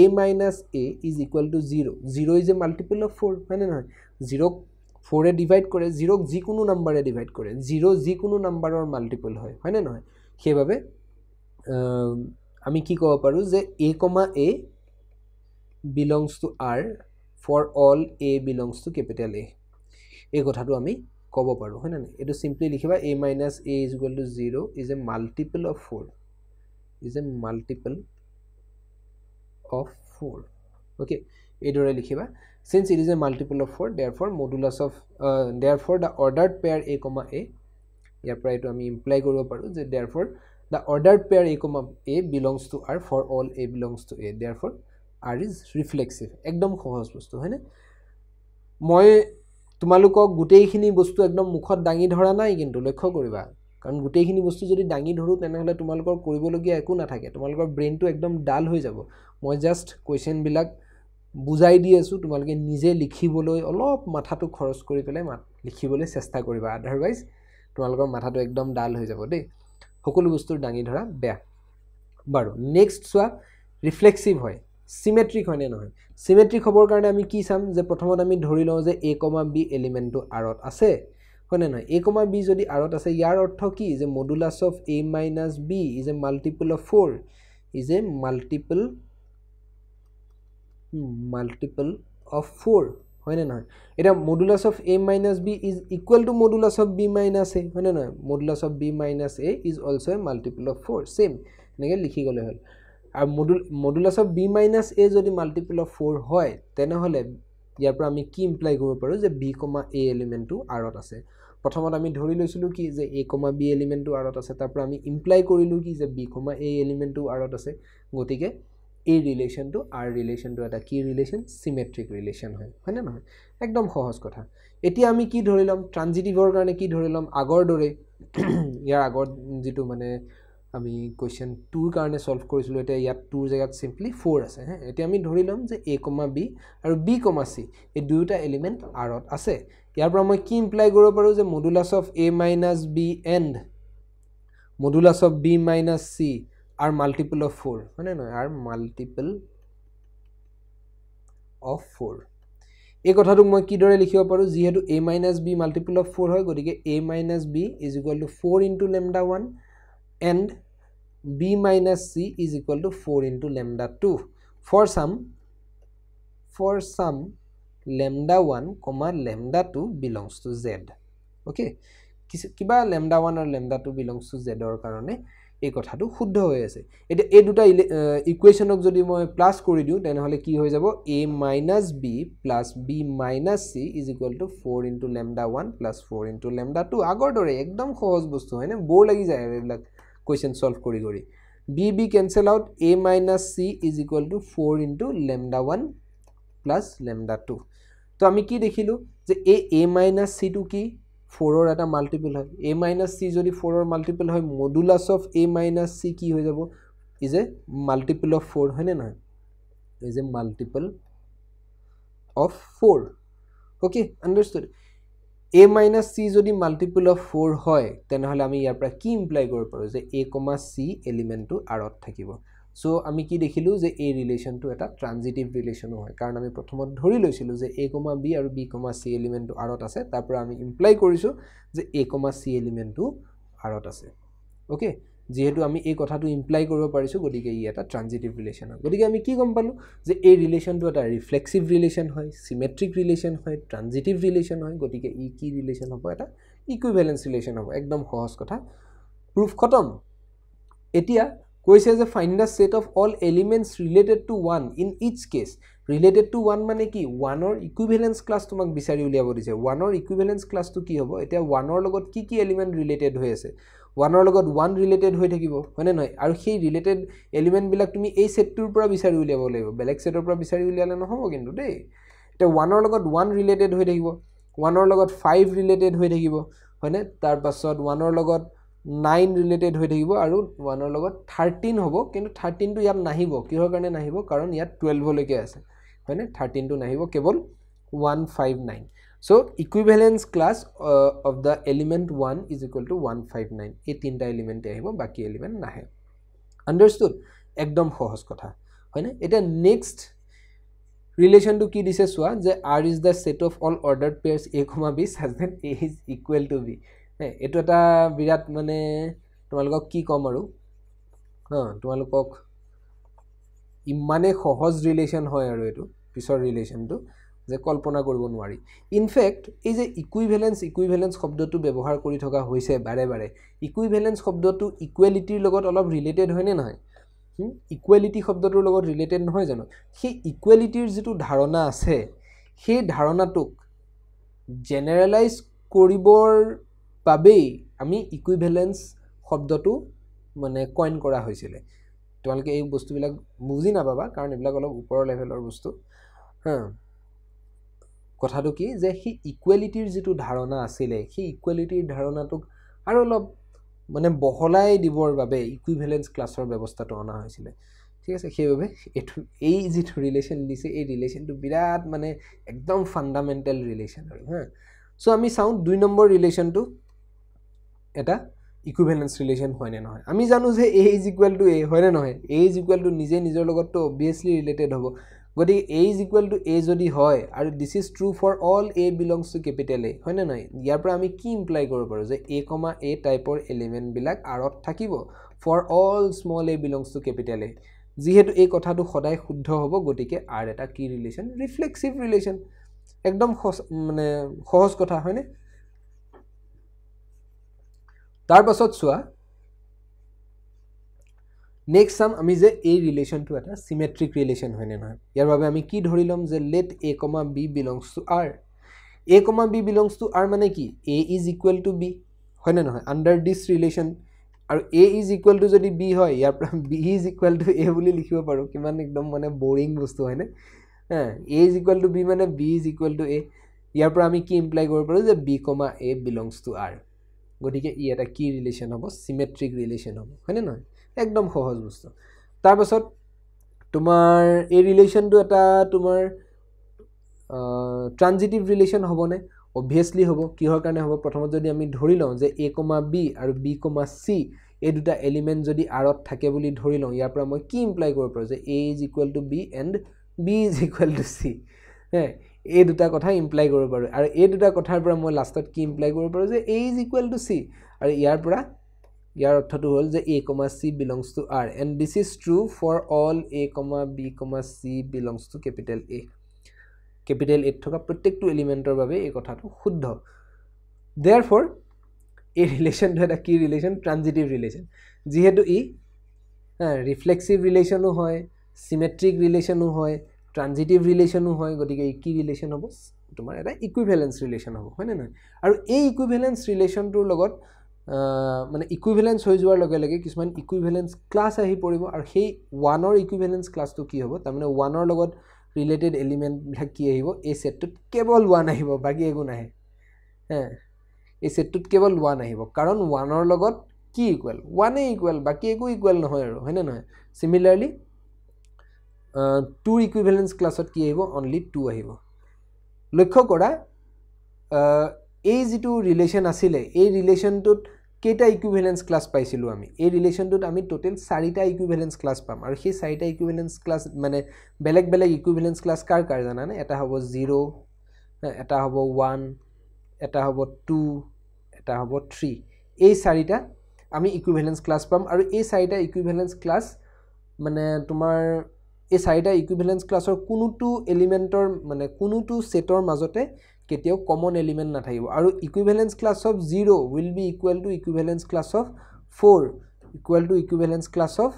a minus a is equal to zero' zero' is a multiple of four হয়নে নহয় জিৰ'ক ফ'ৰে ডিভাইড কৰে জিৰ'ক যিকোনো নাম্বাৰে ডিভাইড কৰে জিৰ' যিকোনো নাম্বাৰৰ মাল্টিপল হয় হয়নে নহয় সেইবাবে আমি কি ক'ব পাৰোঁ যে এ comma A belongs to R for all A belongs to capital A এই কথাটো আমি ক'ব পাৰোঁ হয়নে নাই এইটো চিম্পলি লিখিবা a minus a is equal to zero' is a multiple of four is a multiple of four okay এইদৰে লিখিবা since it is a multiple of four therefore modulus of therefore the ordered pair a comma a ইয়াৰ পৰা এইটো আমি ইমপ্লাই কৰিব পাৰোঁ যে therefore the ordered pair a comma A belongs to R for all A belongs to A therefore R is reflexive একদম সহজ বস্তু হয়নে মই তোমালোকক গোটেইখিনি বস্তু একদম মুখত দাঙি ধৰা নাই কিন্তু লক্ষ্য কৰিবা কাৰণ গোটেইখিনি বস্তু যদি দাঙি ধৰোঁ তেনেহ'লে তোমালোকৰ কৰিবলগীয়া একো নাথাকে তোমালোকৰ ব্ৰেইনটো একদম ডাল হৈ যাব মই জাষ্ট কুৱেশ্যনবিলাক বুজাই দি আছোঁ তোমালোকে নিজে লিখিবলৈ অলপ মাথাটো খৰচ কৰি পেলাই মাত লিখিবলৈ চেষ্টা কৰিবা আদাৰৱাইজ তোমালোকৰ মাথাটো একদম ডাল হৈ যাব দেই সকলো বস্তুৰ দাঙি ধৰা বেয়া বাৰু নেক্সট চোৱা ৰিফ্লেক্সিভ হয় চিমেট্ৰিক হয়নে নহয় চিমেট্ৰিক হ'বৰ কাৰণে আমি কি চাম যে প্ৰথমত আমি ধৰি লওঁ যে এ কমা বি এলিমেণ্টটো আঁৰত আছে হয়নে নহয় এ কমা বি যদি আঁৰত আছে ইয়াৰ অৰ্থ কি যে modulus of A minus B is a multiple of four is a multiple multiple of four হয়নে নহয় এতিয়া modulus of A minus B is equal to modulus of B minus a হয়নে নহয় modulus of B minus a is also a multiple of four same এনেকৈ লিখি গ'লে হ'ল আৰু module modulus of B minus এ যদি মাল্টিপল অফ ফ'ৰ হয় তেনেহ'লে ইয়াৰ পৰা আমি কি ইমপ্লাই কৰিব পাৰোঁ যে বি কমা এ এলিমেণ্টটো আঁৰত আছে প্ৰথমত আমি ধৰি লৈছিলোঁ কি যে এ কমা বি এলিমেণ্টটো আঁৰত আছে তাৰ পৰা আমি ইমপ্লাই কৰিলোঁ কি যে বি কমা এ এলিমেণ্টটো আঁৰত আছে গতিকে এই ৰিলেশ্যনটো আৰ ৰিলেশ্যনটো এটা কি ৰিলেশ্যন চিমেট্ৰিক ৰিলেশ্যন হয় হয়নে নহয় একদম সহজ কথা এতিয়া আমি কি ধৰি ল'ম ট্ৰানজিটিভৰ কাৰণে কি ধৰি ল'ম আগৰ দৰে ইয়াৰ আগৰ যিটো মানে আমি কুৱেশ্যন টুৰ কাৰণে চল্ভ কৰিছিলোঁ এতিয়া ইয়াত টুৰ জেগাত চিম্পলি ফ'ৰ আছে হে এতিয়া আমি ধৰি ল'ম যে এ কমা বি আৰু বি কমা চি এই দুয়োটা এলিমেণ্ট আৰত আছে ইয়াৰ পৰা মই কি ইমপ্লাই কৰিব পাৰোঁ যে modulus of A minus B and modulus of B minus C are multiple of four হয়নে নহয় আৰ মাল্টিপল অফ ফ'ৰ এই কথাটোক মই কিদৰে লিখিব পাৰোঁ যিহেতু a minus b multiple of four হয় গতিকে a minus B is equal to four into lambda one and b minus c is equal to 4 into lambda 2 for some for some lambda 1 comma lambda 2 belongs to z okay kiba lambda 1 or lambda 2 belongs to z or karone এই কথাটো শুদ্ধ হৈ আছে এতিয়া এই দুটা ইকুৱেশ্যনক যদি মই প্লাছ কৰি দিওঁ তেনেহ'লে কি হৈ যাব a minus B plus B minus C is equal to four into lambda one plus four into lambda two আগৰ দৰে একদম সহজ বস্তু হয়নে ব'ৰ লাগি যায় আৰু এইবিলাক কুৱেশ্যন চল্ভ কৰি কৰি b b cancel out a minus C is equal to four into lambda one plus lambda two তো আমি কি দেখিলোঁ যে এই এ মাইনাছ চিটো কি ফ'ৰৰ এটা মাল্টিপল হয় এ মাইনাছ চি যদি ফ'ৰৰ মাল্টিপল হয় modulus of A minus c কি হৈ যাব is a multiple of four হয়নে নহয় is a multiple of four okay understood a minus c যদি মাল্টিপুল অফ ফ'ৰ হয় তেনেহ'লে আমি ইয়াৰ পৰা কি ইমপ্লাই কৰিব পাৰোঁ যে এ কমা চি এলিমেণ্টটো আঁৰত থাকিব চ' আমি কি দেখিলোঁ যে এই ৰিলেশ্যনটো এটা ট্ৰানজিটিভ ৰিলেশ্যনো হয় কাৰণ আমি প্ৰথমত ধৰি লৈছিলোঁ যে এ কমা বি আৰু বি কমা চি এলিমেণ্টটো আঁৰত আছে তাৰ পৰা আমি ইমপ্লাই কৰিছোঁ যে এ কমা চি এলিমেণ্টটো আঁৰত আছে অ'কে যিহেতু আমি এই কথাটো ইমপ্লাই কৰিব পাৰিছোঁ গতিকে ই এটা ট্ৰানজিটিভ ৰিলেশ্যন হয় গতিকে আমি কি গম পালোঁ যে এই ৰিলেশ্যনটো এটা ৰিফ্লেক্সিভ ৰিলেশ্যন হয় চিমেট্ৰিক ৰিলেশ্যন হয় ট্ৰানজিটিভ ৰিলেশ্যন হয় গতিকে ই কি ৰিলেশ্যন হ'ব এটা ইকুইভেলেঞ্চ ৰিলেশ্যন হ'ব একদম সহজ কথা প্ৰুফ খতম এতিয়া কৈছে যে find the set of all elements related to one in each case related to one মানে কি ওৱানৰ ইকুইভেলেঞ্চ ক্লাছ তোমাক বিচাৰি উলিয়াব দিছে ওৱানৰ ইকুইভেলেঞ্চ ক্লাছটো কি হ'ব এতিয়া ওৱানৰ লগত কি কি এলিমেণ্ট ৰিলেটেড হৈ আছে ওৱানৰ লগত ওৱান ৰিলেটেড হৈ থাকিব হয়নে নহয় আৰু সেই ৰিলেটেড এলিমেণ্টবিলাক তুমি এই ছেটটোৰ পৰা বিচাৰি উলিয়াব লাগিব বেলেগ ছেটৰ পৰা বিচাৰি উলিয়ালে নহ'ব কিন্তু দেই এতিয়া ওৱানৰ লগত ওৱান ৰিলেটেড হৈ থাকিব ওৱানৰ লগত ফাইভ ৰিলেটেড হৈ থাকিব হয়নে তাৰপাছত ওৱানৰ লগত নাইন ৰিলেটেড হৈ থাকিব আৰু ওৱানৰ লগত থাৰ্টিন হ'ব কিন্তু থাৰ্টিনটো ইয়াত নাহিব কিহৰ কাৰণে নাহিব কাৰণ ইয়াত টুৱেলভলৈকে আছে হয়নে থাৰ্টিনটো নাহিব কেৱল one five nine so equivalence class uh, of the element 1 is equal to 159 e element baki element understood ekdom sohos kotha next relation to ki dise swa je r is the set of all ordered pairs a comma b such that a is equal to b etu ata birat mane tumalok ki kom aru ha tumalok imane sohos relation hoy aru etu pisor relation to uh, যে কল্পনা কৰিব নোৱাৰি ইনফেক্ট এই যে ইকুইভেলেঞ্চ ইকুইভেলেঞ্চ শব্দটো ব্যৱহাৰ কৰি থকা হৈছে বাৰে বাৰে ইকুইভেলেঞ্চ শব্দটো ইকুৱেলিটিৰ লগত অলপ ৰিলেটেড হয়নে নহয় ইকুৱেলিটি শব্দটোৰ লগত ৰিলেটেড নহয় জানো সেই ইকুৱেলিটিৰ যিটো ধাৰণা আছে সেই ধাৰণাটোক জেনেৰেলাইজ কৰিবৰ বাবেই আমি ইকুইভেলেঞ্চ শব্দটো মানে কইন কৰা হৈছিলে তোমালোকে এই বস্তুবিলাক বুজি নাপাবা কাৰণ এইবিলাক অলপ ওপৰৰ লেভেলৰ বস্তু হা কথাটো কি যে সেই ইকুৱেলিটিৰ যিটো ধাৰণা আছিলে সেই ইকুৱেলিটিৰ ধাৰণাটোক আৰু অলপ মানে বহলাই দিবৰ বাবে ইকুইভেলেঞ্চ ক্লাছৰ ব্যৱস্থাটো অনা হৈছিলে ঠিক আছে সেইবাবে এইটো এই যিটো ৰিলেশ্যন দিছে এই ৰিলেশ্যনটো বিৰাট মানে একদম ফাণ্ডামেণ্টেল ৰিলেশ্যন আৰু হা চ' আমি চাওঁ দুই নম্বৰ ৰিলেশ্যনটো এটা ইকুইভেলেঞ্চ ৰিলেশ্যন হয়নে নহয় আমি জানো যে এ ইজ ইকুৱেল টু এ হয়নে নহয় এ ইজ ইকুৱেল টু নিজে নিজৰ লগততো অবভিয়াছলি ৰিলেটেড হ'ব গতিকে a is equal to a যদি হয় আৰু this is true for all A belongs to capital A হয়নে নহয় ইয়াৰ পৰা আমি কি ইমপ্লাই কৰিব পাৰোঁ যে এ কমা এ টাইপৰ এলিমেণ্টবিলাক আঁৰত থাকিব for all small A belongs to capital A যিহেতু এই কথাটো সদায় শুদ্ধ হ'ব গতিকে আৰ এটা কি ৰিলেশ্যন ৰিফ্লেক্সিভ ৰিলেশ্যন একদম মানে সহজ কথা হয়নে তাৰপাছত চোৱা নেক্সট চাম আমি যে এই ৰিলেশ্যনটো এটা চিমেট্ৰিক ৰিলেশ্যন হয়নে নহয় ইয়াৰ বাবে আমি কি ধৰি ল'ম যে let A comma B belongs to R a comma B belongs to R মানে কি a is equal to b হয়নে নহয় আণ্ডাৰ দিছ ৰিলেশ্যন আৰু এ ইজ ইকুৱেল টু যদি বি হয় ইয়াৰ পৰা b is equal to a বুলি লিখিব পাৰোঁ কিমান একদম মানে বৰিং বস্তু হয়নে হা এ ইজ ইকুৱেল টু বি মানে b is equal to a ইয়াৰ পৰা আমি কি ইমপ্লাই কৰিব পাৰোঁ যে b comma A belongs to R গতিকে ই এটা কি ৰিলেশ্যন হ'ব চিমেট্ৰিক ৰিলেশ্যন হ'ব হয়নে নহয় একদম সহজ বস্তু তাৰপাছত তোমাৰ এই ৰিলেশ্যনটো এটা তোমাৰ ট্ৰানজিটিভ ৰিলেশ্যন হ'বনে অভিয়াছলি হ'ব কিহৰ কাৰণে হ'ব প্ৰথমত যদি আমি ধৰি লওঁ যে এ কমা বি আৰু বি কমা চি এই দুটা এলিমেণ্ট যদি আৰত থাকে বুলি ধৰি লওঁ ইয়াৰ পৰা মই কি ইমপ্লাই কৰিব পাৰোঁ যে এ is equal to b and b is equal to c হে এই দুটা কথা ইমপ্লাই কৰিব পাৰোঁ আৰু এই দুটা কথাৰ পৰা মই লাষ্টত কি ইমপ্লাই কৰিব পাৰোঁ যে এ ইজ ইকুৱেল টু চি আৰু ইয়াৰ পৰা ইয়াৰ অৰ্থটো হ'ল যে এ comma c belongs to R and this is true for all A comma b comma c belongs to capital A capital এত থকা প্ৰত্যেকটো এলিমেণ্টৰ বাবে এই কথাটো শুদ্ধ দেয়াৰ ফৰ এই ৰিলেশ্যনটো এটা কি ৰিলেশ্যন ট্ৰানজিটিভ ৰিলেশ্যন যিহেতু ই ৰিফ্লেক্সিভ ৰিলেশ্যনো হয় চিমেট্ৰিক ৰিলেশ্যনো হয় ট্ৰানজিটিভ ৰিলেশ্যনো হয় গতিকে ই কি ৰিলেশ্যন হ'ব তোমাৰ এটা ইকুইভেলেঞ্চ ৰিলেশ্যন হ'ব হয়নে নহয় আৰু এই ইকুইভেলেঞ্চ ৰিলেশ্যনটোৰ লগত মানে ইকুইভেলেঞ্চ হৈ যোৱাৰ লগে লগে কিছুমান ইকুইভেলেঞ্চ ক্লাছ আহি পৰিব আৰু সেই ওৱানৰ ইকুইভেলেঞ্চ ক্লাছটো কি হ'ব তাৰমানে ওৱানৰ লগত ৰিলেটেড এলিমেণ্টবিলাক কি আহিব এই ছেটটোত কেৱল ওৱান আহিব বাকী একো নাহে হে এই ছেটটোত কেৱল ওৱান আহিব কাৰণ ওৱানৰ লগত কি ইকুৱেল ওৱানেই ইকুৱেল বাকী একো ইকুৱেল নহয় আৰু হয়নে নহয় ছিমিলাৰলি টুৰ ইকুইভেলেঞ্চ ক্লাছত কি আহিব অনলি টু আহিব লক্ষ্য কৰা এই যিটো ৰিলেশ্যন আছিলে এই ৰিলেশ্যনটোত কেইটা ইকুইভেলেঞ্চ ক্লাছ পাইছিলোঁ আমি এই ৰিলেশ্যনটোত আমি টোটেল চাৰিটা ইকুইভেলেঞ্চ ক্লাছ পাম আৰু সেই চাৰিটা ইকুইভেলেঞ্চ ক্লাছ মানে বেলেগ বেলেগ ইকুইভেলেঞ্চ ক্লাছ কাৰ কাৰ জানানে এটা হ'ব জিৰ' এটা হ'ব ওৱান এটা হ'ব টু এটা হ'ব থ্ৰী এই চাৰিটা আমি ইকুইভেলেঞ্চ ক্লাছ পাম আৰু এই চাৰিটা ইকুইভেলেঞ্চ ক্লাছ মানে তোমাৰ এই চাৰিটা ইকুইভেলেঞ্চ ক্লাছৰ কোনোটো এলিমেণ্টৰ মানে কোনোটো ছেটৰ মাজতে কেতিয়াও কমন এলিমেণ্ট নাথাকিব আৰু equivalence class of zero' will be equal to equivalence class of four equal to equivalence class of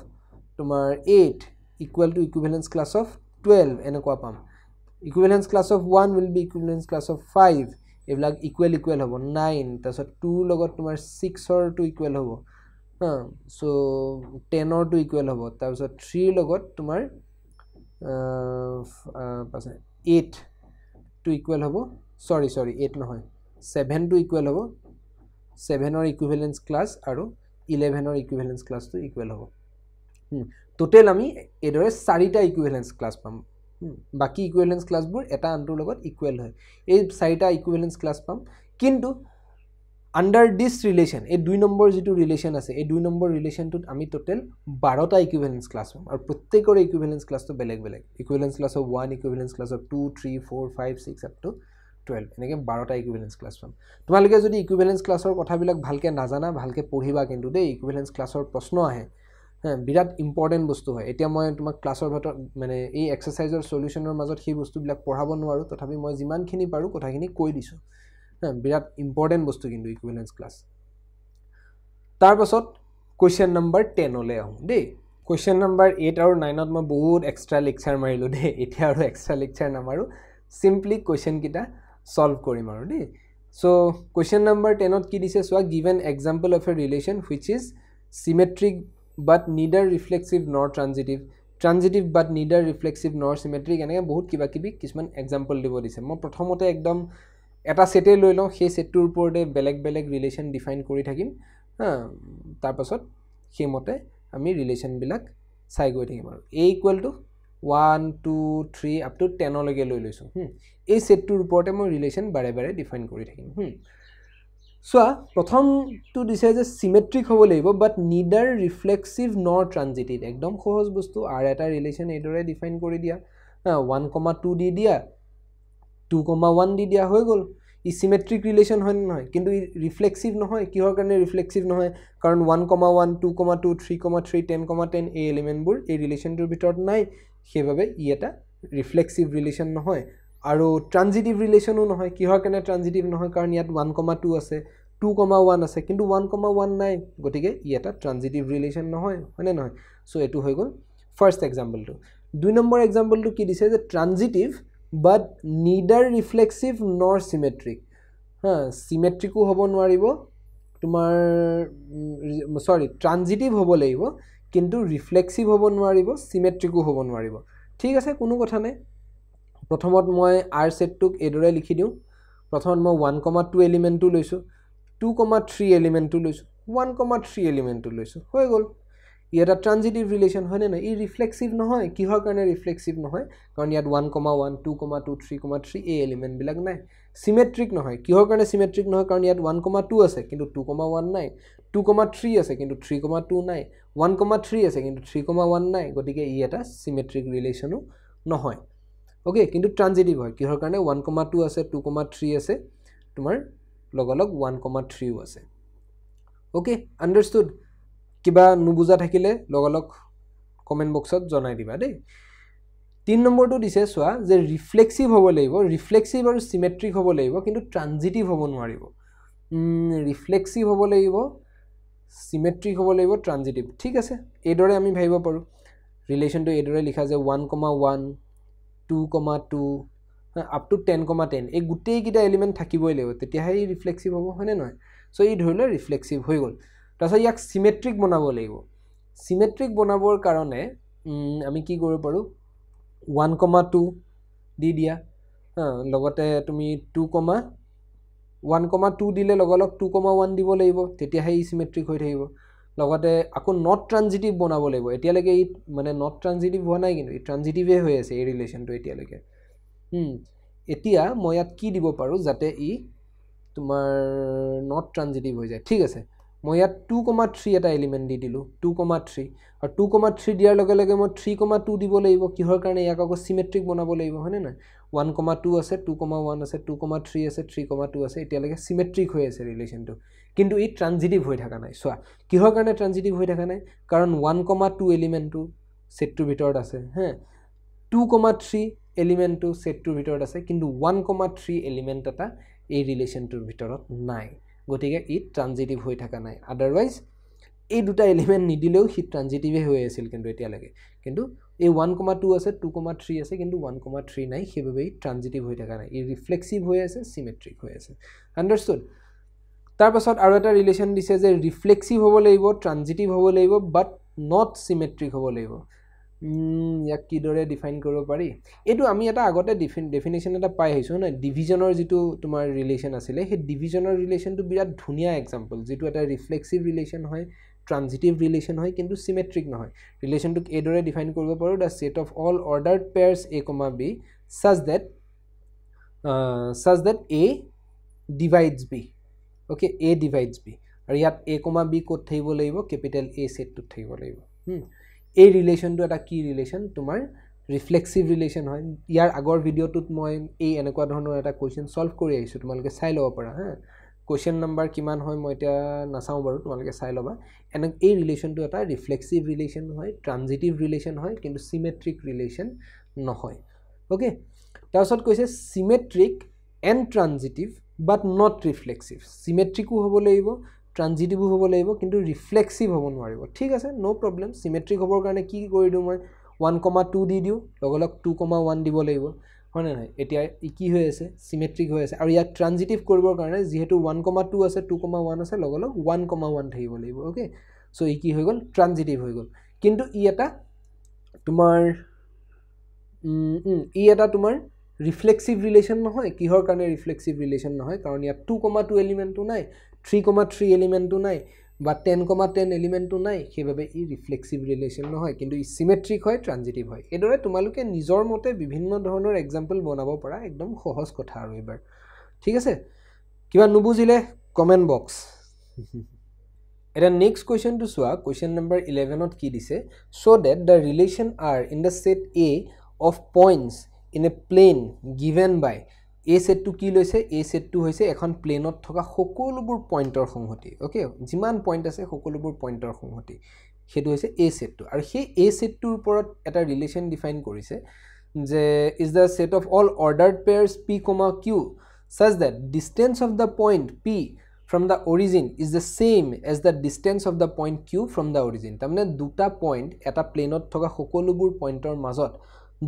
তোমাৰ eight equal to equivalence class of twelve এনেকুৱা পাম equivalence class of one will be equivalence class of five এইবিলাক ইকুৱেল ইকুৱেল হ'ব নাইন তাৰপিছত টুৰ লগত তোমাৰ ছিক্সৰটো ইকুৱেল হ'ব হা চ' টেনৰটো ইকুৱেল হ'ব তাৰপিছত থ্ৰীৰ লগত তোমাৰ এইট টু ইকুৱেল হ'ব চৰি চৰি এইট নহয় ছেভেনটো ইকুৱেল হ'ব ছেভেনৰ ইকুইভেলেঞ্চ ক্লাছ আৰু ইলেভেনৰ ইকুইভেলেঞ্চ ক্লাছটো ইকুৱেল হ'ব টোটেল hmm। আমি এইদৰে চাৰিটা ইকুইভেলেঞ্চ ক্লাছ পাম hmm। বাকী ইকুৱেলেঞ্চ ক্লাছবোৰ এটা আনটোৰ লগত ইকুৱেল হয় এই চাৰিটা ইকুইভেলেঞ্চ ক্লাছ পাম কিন্তু আণ্ডাৰ দিছ ৰিলেশ্যন এই দুই নম্বৰ যিটো ৰিলেশ্যন আছে এই দুই নম্বৰ ৰিলেশ্যনটোত আমি টোটেল বাৰটা ইকুইভেলেঞ্চ ক্লাছ পাম আৰু প্ৰত্যেকৰে ইকুইভেলেঞ্চ ক্লাছটো বেলেগ বেলেগ equivalence class of one equivalence class of two three four five six up to twelve এনেকৈ বাৰটা ইকুইভেলেঞ্চ ক্লাছ পাম তোমালোকে যদি ইকুইভেলেঞ্চ ক্লাছৰ কথাবিলাক ভালকৈ নাজানা ভালকৈ পঢ়িবা কিন্তু দেই ইকুইভেলেঞ্চ ক্লাছৰ প্ৰশ্ন আহে বিৰাট ইম্পৰ্টেণ্ট বস্তু হয় এতিয়া মই তোমাক ক্লাছৰ ভিতৰত মানে এই এক্সাৰচাইজৰ চলিউশ্যনৰ মাজত সেই বস্তুবিলাক পঢ়াব নোৱাৰোঁ তথাপি মই যিমানখিনি পাৰোঁ কথাখিনি কৈ দিছোঁ বিৰাট ইম্পৰ্টেণ্ট বস্তু কিন্তু ইকুইভেলেঞ্চ ক্লাছ তাৰপাছত কুৱেশ্যন নম্বৰ টেনলৈ আহোঁ দেই কুৱেশ্যন নম্বৰ এইট আৰু নাইনত মই বহুত এক্সট্ৰা লেকচাৰ মাৰিলোঁ দেই এতিয়া আৰু এক্সট্ৰা লেকচাৰ নামাৰোঁ ছিম্পলি কুৱেশ্যনকেইটা চল্ভ কৰিম আৰু দেই চ' কুৱেশ্যন নম্বৰ টেনত কি দিছে চোৱা given example of a relation which is symmetric but neither reflexive nor transitive ট্ৰানজিটিভ but neither reflexive নৰ চিমেট্ৰিক এনেকৈ বহুত কিবা কিবি কিছুমান এক্সাম্পল দিব দিছে মই প্ৰথমতে একদম এটা ছেটেই লৈ লওঁ সেই ছেটটোৰ ওপৰতে বেলেগ বেলেগ ৰিলেশ্যন ডিফাইন কৰি থাকিম হা তাৰপাছত সেইমতে আমি ৰিলেশ্যনবিলাক চাই গৈ থাকিম আৰু এই equal to one two three up to টেনলৈকে লৈ লৈছোঁ এই ছেটটোৰ ওপৰতে মই ৰিলেশ্যন বাৰে বাৰে ডিফাইন কৰি থাকিম চোৱা প্ৰথমটো দিছে যে চিমেট্ৰিক হ'ব লাগিব বাট নিডাৰ ৰিফ্লেক্সিভ নৰ ট্ৰানজিটিড একদম সহজ বস্তু আৰ এটা ৰিলেশ্যন এইদৰে ডিফাইন কৰি দিয়া ওৱান কমা টু দি দিয়া টু কমা ওৱান দি দিয়া হৈ গ'ল ই চিমেট্ৰিক ৰিলেশ্যন হয়নে নহয় কিন্তু ই ৰিফ্লেক্সিভ নহয় কিহৰ কাৰণে ৰিফ্লেক্সিভ নহয় কাৰণ one comma one two comma two three comma three ten comma ten এই এলিমেণ্টবোৰ এই ৰিলেশ্যনটোৰ ভিতৰত নাই সেইবাবে ই এটা ৰিফ্লেক্সিভ ৰিলেশ্যন নহয় আৰু ট্ৰানজিটিভ ৰিলেশ্যনো নহয় কিহৰ কাৰণে ট্ৰানজিটিভ নহয় কাৰণ ইয়াত ওৱান কমা টু আছে টু কমা ওৱান আছে কিন্তু ওৱান কমা ওৱান নাই গতিকে ই এটা ট্ৰানজিটিভ ৰিলেশ্যন নহয় হয়নে নহয় চ' এইটো হৈ গ'ল ফাৰ্ষ্ট এক্সাম্পলটো দুই নম্বৰ এক্সাম্পলটো কি দিছে যে ট্ৰানজিটিভ বাট নিডাৰ ৰিফ্লেক্সিভ নৰ চিমেট্ৰিক হা চিমেট্ৰিকো হ'ব নোৱাৰিব তোমাৰ চৰি ট্ৰানজিটিভ হ'ব লাগিব কিন্তু ৰিফ্লেক্সিভ হ'ব নোৱাৰিব চিমেট্ৰিকো হ'ব নোৱাৰিব ঠিক আছে কোনো কথা নাই প্ৰথমত মই আৰ ছেটটোক এইদৰে লিখি দিওঁ প্ৰথমত মই ওৱান কমা টু এলিমেণ্টটো লৈছোঁ টু কমা থ্ৰী এলিমেণ্টটো লৈছোঁ ওৱান কমা থ্ৰী এলিমেণ্টটো লৈছোঁ হৈ গ'ল ই এটা ট্ৰানজিটিভ ৰিলেশ্যন হয়নে নহয় ই ৰিফ্লেক্সিভ নহয় কিহৰ কাৰণে ৰিফ্লেক্সিভ নহয় কাৰণ ইয়াত one comma one two comma two three comma three এই এলিমেণ্টবিলাক নাই চিমেট্ৰিক নহয় কিহৰ কাৰণে চিমেট্ৰিক নহয় কাৰণ ইয়াত ওৱান কমা টু আছে কিন্তু টু কমা ওৱান নাই টু কমা থ্ৰী আছে কিন্তু থ্ৰী কমা টু নাই ওৱান কমা থ্ৰী আছে কিন্তু থ্ৰী কমা ওৱান নাই গতিকে ই এটা চিমেট্ৰিক ৰিলেশ্যনো নহয় অ'কে কিন্তু ট্ৰানজেটিভ হয় কিহৰ কাৰণে ওৱান কমা টু আছে টু কমা থ্ৰী আছে তোমাৰ লগালগ ওৱান কমা থ্ৰীও আছে অ'কে আণ্ডাৰষ্টুড কিবা নুবুজা থাকিলে লগালগ কমেণ্ট বক্সত জনাই দিবা দেই তিনি নম্বৰটো দিছে চোৱা যে ৰিফ্লেক্সিভ হ'ব লাগিব ৰিফ্লেক্সিভ আৰু চিমেট্ৰিক হ'ব লাগিব কিন্তু ট্ৰানজিটিভ হ'ব নোৱাৰিব ৰিফ্লেক্সিভ হ'ব লাগিব চিমেট্ৰিক হ'ব লাগিব ট্ৰানজিটিভ ঠিক আছে এইদৰে আমি ভাবিব পাৰোঁ ৰিলেশ্যনটো এইদৰে লিখা যে one comma one two comma two up to ten comma ten এই গোটেইকেইটা এলিমেণ্ট থাকিবই লাগিব তেতিয়াহে ই ৰিফ্লেক্সিভ হ'ব হয়নে নহয় চ' এই ধৰি লওক ৰিফ্লেক্সিভ হৈ গ'ল তাৰপিছত ইয়াক চিমেট্ৰিক বনাব লাগিব চিমেট্ৰিক বনাবৰ কাৰণে আমি কি কৰিব পাৰোঁ ওৱান কমা টু দি দিয়া হা লগতে তুমি two comma one comma two দিলে লগালগ টু কমা ওৱান দিব লাগিব তেতিয়াহে ই চিমেট্ৰিক হৈ থাকিব লগতে আকৌ নট ট্ৰানজিটিভ বনাব লাগিব এতিয়ালৈকে ই মানে নট ট্ৰানজিটিভ হোৱা নাই কিন্তু ই ট্ৰানজিটিভে হৈ আছে এই ৰিলেশ্যনটো এতিয়ালৈকে এতিয়া মই ইয়াত কি দিব পাৰোঁ যাতে ই তোমাৰ নট ট্ৰানজিটিভ হৈ যায় ঠিক আছে মই ইয়াত টু কমা থ্ৰী এটা এলিমেণ্ট দি দিলোঁ টু কমা থ্ৰী আৰু টু কমা থ্ৰী দিয়াৰ লগে লগে মই থ্ৰী কমা টু দিব লাগিব কিহৰ কাৰণে ইয়াক আকৌ চিমেট্ৰিক বনাব লাগিব হয়নে নাই ওৱান কমা টু আছে টু কমা ওৱান আছে টু কমা থ্ৰী আছে থ্ৰী কমা টু আছে এতিয়ালৈকে চিমেট্ৰিক হৈ আছে ৰিলেশ্যনটো কিন্তু ই ট্ৰানজিটিভ হৈ থকা নাই চোৱা কিহৰ কাৰণে ট্ৰানজিটিভ হৈ থকা নাই কাৰণ ওৱান কমা টু এলিমেণ্টটো ছেটটোৰ ভিতৰত আছে হে টু কমা থ্ৰী এলিমেণ্টটো ছেটটোৰ ভিতৰত আছে কিন্তু ওৱান কমা থ্ৰী এলিমেণ্ট এটা এই ৰিলেশ্যনটোৰ ভিতৰত নাই গতিকে ই ট্ৰানজিটিভ হৈ থকা নাই আদাৰৱাইজ এই দুটা এলিমেণ্ট নিদিলেও সি ট্ৰানজিটিভে হৈ আছিল কিন্তু এতিয়ালৈকে কিন্তু এই ওৱান কমা টু আছে টু কমা থ্ৰী আছে কিন্তু ওৱান কমা থ্ৰী নাই সেইবাবে ই ট্ৰানজিটিভ হৈ থকা নাই ই ৰিফ্লেক্সিভ হৈ আছে চিমেট্ৰিক হৈ আছে আণ্ডাৰষ্টুড তাৰপাছত আৰু এটা ৰিলেশ্যন দিছে যে ৰিফ্লেক্সিভ হ'ব লাগিব ট্ৰানজিটিভ হ'ব লাগিব বাট নট চিমেট্ৰিক হ'ব লাগিব ইয়াক কিদৰে ডিফাইন কৰিব পাৰি এইটো আমি এটা আগতে ডিফিন ডেফিনেশ্যন এটা পাই আহিছোঁ নহয় ডিভিজনৰ যিটো তোমাৰ ৰিলেশ্যন আছিলে সেই ডিভিজনৰ ৰিলেশ্যনটো বিৰাট ধুনীয়া এক্সাম্পল যিটো এটা ৰিফ্লেক্সিভ ৰিলেশ্যন হয় ট্ৰানজিটিভ ৰিলেশ্যন হয় কিন্তু চিমেট্ৰিক নহয় ৰিলেশ্যনটোক এইদৰে ডিফাইন কৰিব পাৰোঁ the set of all ordered pairs A comma B such that such that a divides b okay a divides b আৰু ইয়াত এ কমা বি ক'ত থাকিব লাগিব কেপিটেল এ ছেটটোত থাকিব লাগিব এই ৰিলেশ্যনটো এটা কি ৰিলেশ্যন তোমাৰ ৰিফ্লেক্সিভ ৰিলেশ্যন হয় ইয়াৰ আগৰ ভিডিঅ'টোত মই এই এনেকুৱা ধৰণৰ এটা কুৱেশ্যন ছল্ভ কৰি আহিছোঁ তোমালোকে চাই ল'ব পাৰা হা কুৱেশ্যন নাম্বাৰ কিমান হয় মই এতিয়া নাচাওঁ বাৰু তোমালোকে চাই ল'বা এনে এই ৰিলেশ্যনটো এটা ৰিফ্লেক্সিভ ৰিলেশ্যন হয় ট্ৰানজিটিভ ৰিলেশ্যন হয় কিন্তু চিমেট্ৰিক ৰিলেশ্যন নহয় অ'কে তাৰপিছত কৈছে symmetric and transitive but not reflexive চিমেট্ৰিকো হ'ব লাগিব ট্ৰানজিটিভো হ'ব লাগিব কিন্তু ৰিফ্লেক্সিভ হ'ব নোৱাৰিব ঠিক আছে ন' প্ৰব্লেম চিমেট্ৰিক হ'বৰ কাৰণে কি কৰি দিওঁ মই ওৱান কমা টু দি দিওঁ লগে লগ টু কমা ওৱান দিব লাগিব হয়নে নাই এতিয়া ই কি হৈ আছে চিমেট্ৰিক হৈ আছে আৰু ইয়াক ট্ৰানজিটিভ কৰিবৰ কাৰণে যিহেতু ওৱান কমা টু আছে টু কমা ওৱান আছে লগে লগ ওৱান কমা ওৱান থাকিব লাগিব অ'কে চ' ই কি হৈ গ'ল ট্ৰানজিটিভ হৈ গ'ল কিন্তু ই এটা তোমাৰ ই এটা তোমাৰ ৰিফ্লেক্সিভ ৰিলেশ্যন নহয় কিহৰ কাৰণে ৰিফ্লেক্সিভ ৰিলেশ্যন নহয় কাৰণ ইয়াত টু কমা টু এলিমেণ্টটো নাই থ্ৰী কমা থ্ৰী এলিমেণ্টটো নাই বা টেন কমা টেন এলিমেণ্টটো নাই সেইবাবে ই ৰিফ্লেক্সিভ ৰিলেশ্যন নহয় কিন্তু ই চিমেট্ৰিক হয় ট্ৰানজিটিভ হয় এইদৰে তোমালোকে নিজৰ মতে বিভিন্ন ধৰণৰ এক্সাম্পল বনাব পৰা একদম সহজ কথা আৰু এইবাৰ ঠিক আছে কিবা নুবুজিলে কমেণ্ট বক্স *laughs* এতিয়া নেক্সট কুৱেশ্যনটো চোৱা কুৱেশ্যন নম্বৰ ইলেভেনত কি দিছে চ' that the relation R in the set A of points in a plane given by A ছেটটো কি লৈছে এ ছেটটো হৈছে এখন প্লেনত থকা সকলোবোৰ পইণ্টৰ সংহতি অ'কে যিমান পইণ্ট আছে সকলোবোৰ পইণ্টৰ সংহতি সেইটো হৈছে এ ছেটটো আৰু সেই এ ছেটটোৰ ওপৰত এটা ৰিলেশ্যন ডিফাইন কৰিছে যে is the set of all order pairs P comma Q such that distance of the point P from the origin is the same as the distance of the point Q from the origin তাৰমানে দুটা পইণ্ট এটা প্লেনত থকা সকলোবোৰ পইণ্টৰ মাজত